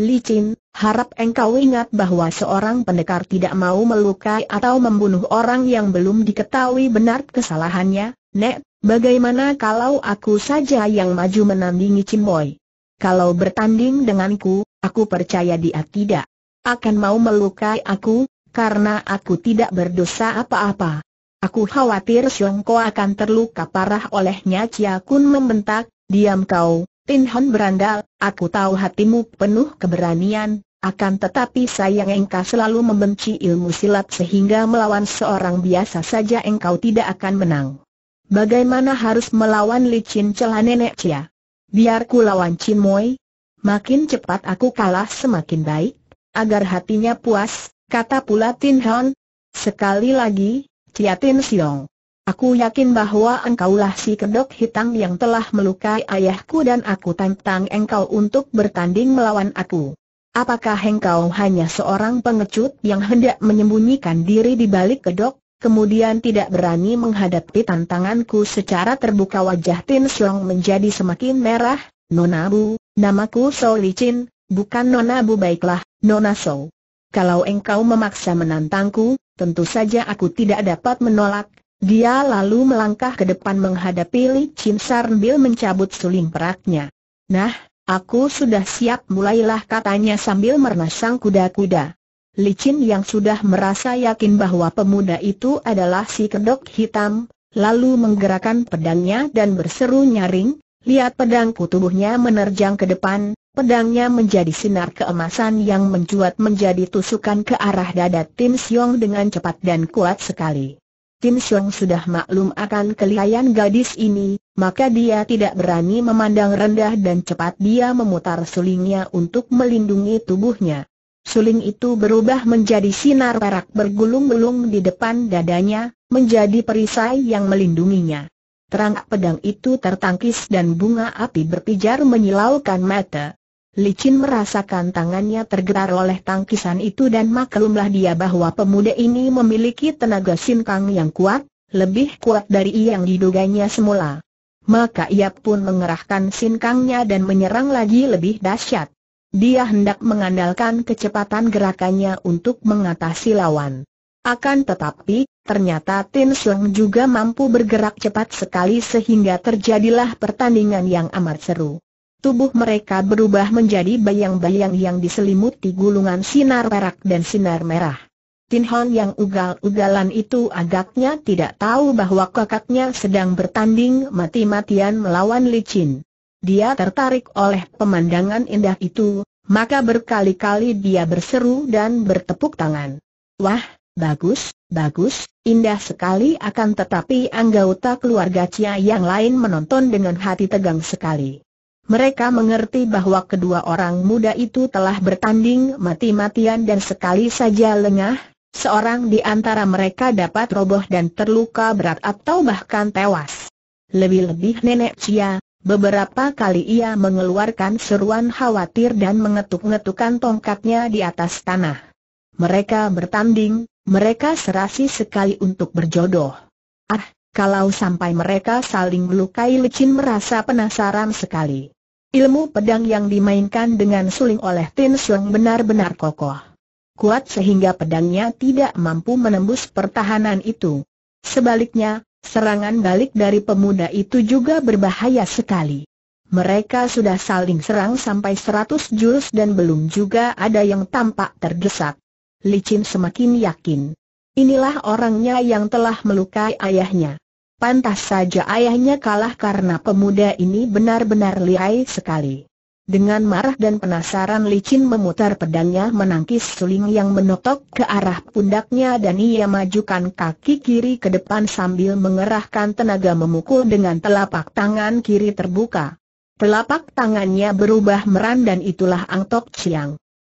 Licin, harap engkau ingat bahwa seorang pendekar tidak mau melukai atau membunuh orang yang belum diketahui benar kesalahannya. Nek, bagaimana kalau aku saja yang maju menandingi Cimboy? Kalau bertanding denganku, Aku percaya dia tidak akan mau melukai aku, karena aku tidak berdosa apa-apa. Aku khawatir Xiongko akan terluka parah olehnya Chia Kun membentak, diam kau, Tin Hon berandal, aku tahu hatimu penuh keberanian, akan tetapi sayang engkau selalu membenci ilmu silat sehingga melawan seorang biasa saja engkau tidak akan menang. Bagaimana harus melawan licin celah nenek Chia? Biar ku lawan Chin Moi, Makin cepat aku kalah semakin baik. Agar hatinya puas, kata pula Tin Hon. Sekali lagi, Cia Tin Siong. Aku yakin bahwa engkaulah si kedok hitam yang telah melukai ayahku dan aku tantang engkau untuk bertanding melawan aku. Apakah engkau hanya seorang pengecut yang hendak menyembunyikan diri di balik kedok, kemudian tidak berani menghadapi tantanganku secara terbuka wajah Tin Siong menjadi semakin merah, nona Nonabu, Namaku Sou Licin, bukan Nona Bu baiklah, Nona So. Kalau engkau memaksa menantangku, tentu saja aku tidak dapat menolak. Dia lalu melangkah ke depan menghadapi Li Chin sambil mencabut suling peraknya. Nah, aku sudah siap mulailah katanya sambil merangsang kuda-kuda. Li yang sudah merasa yakin bahwa pemuda itu adalah si kedok hitam, lalu menggerakkan pedangnya dan berseru nyaring, Lihat pedangku tubuhnya menerjang ke depan, pedangnya menjadi sinar keemasan yang mencuat menjadi tusukan ke arah dada Tim Siong dengan cepat dan kuat sekali. Tim Siong sudah maklum akan kelihayan gadis ini, maka dia tidak berani memandang rendah dan cepat dia memutar sulingnya untuk melindungi tubuhnya. Suling itu berubah menjadi sinar perak bergulung-gulung di depan dadanya, menjadi perisai yang melindunginya. Terang pedang itu tertangkis dan bunga api berpijar menyilaukan mata. Licin merasakan tangannya tergerak oleh tangkisan itu dan maklumlah dia bahwa pemuda ini memiliki tenaga sinkang yang kuat, lebih kuat dari yang diduganya semula. Maka ia pun mengerahkan sinkangnya dan menyerang lagi lebih dahsyat. Dia hendak mengandalkan kecepatan gerakannya untuk mengatasi lawan. Akan tetapi, ternyata Tin Sleng juga mampu bergerak cepat sekali sehingga terjadilah pertandingan yang amat seru. Tubuh mereka berubah menjadi bayang-bayang yang diselimuti gulungan sinar perak dan sinar merah. Tin Hon yang ugal-ugalan itu agaknya tidak tahu bahwa kakaknya sedang bertanding mati-matian melawan licin. Dia tertarik oleh pemandangan indah itu, maka berkali-kali dia berseru dan bertepuk tangan. Wah, Bagus, bagus, indah sekali akan tetapi anggota keluarga Cia yang lain menonton dengan hati tegang sekali. Mereka mengerti bahwa kedua orang muda itu telah bertanding mati-matian dan sekali saja lengah, seorang di antara mereka dapat roboh dan terluka berat atau bahkan tewas. Lebih-lebih nenek Cia, beberapa kali ia mengeluarkan seruan khawatir dan mengetuk-ngetukan tongkatnya di atas tanah. Mereka bertanding, mereka serasi sekali untuk berjodoh. Ah, kalau sampai mereka saling melukai licin merasa penasaran sekali. Ilmu pedang yang dimainkan dengan suling oleh Tin Sung benar-benar kokoh. Kuat sehingga pedangnya tidak mampu menembus pertahanan itu. Sebaliknya, serangan balik dari pemuda itu juga berbahaya sekali. Mereka sudah saling serang sampai seratus jurus dan belum juga ada yang tampak terdesak. Licin semakin yakin. Inilah orangnya yang telah melukai ayahnya. Pantas saja ayahnya kalah karena pemuda ini benar-benar lihai sekali. Dengan marah dan penasaran licin memutar pedangnya menangkis suling yang menotok ke arah pundaknya dan ia majukan kaki kiri ke depan sambil mengerahkan tenaga memukul dengan telapak tangan kiri terbuka. Telapak tangannya berubah meran dan itulah Ang Tok Chiang.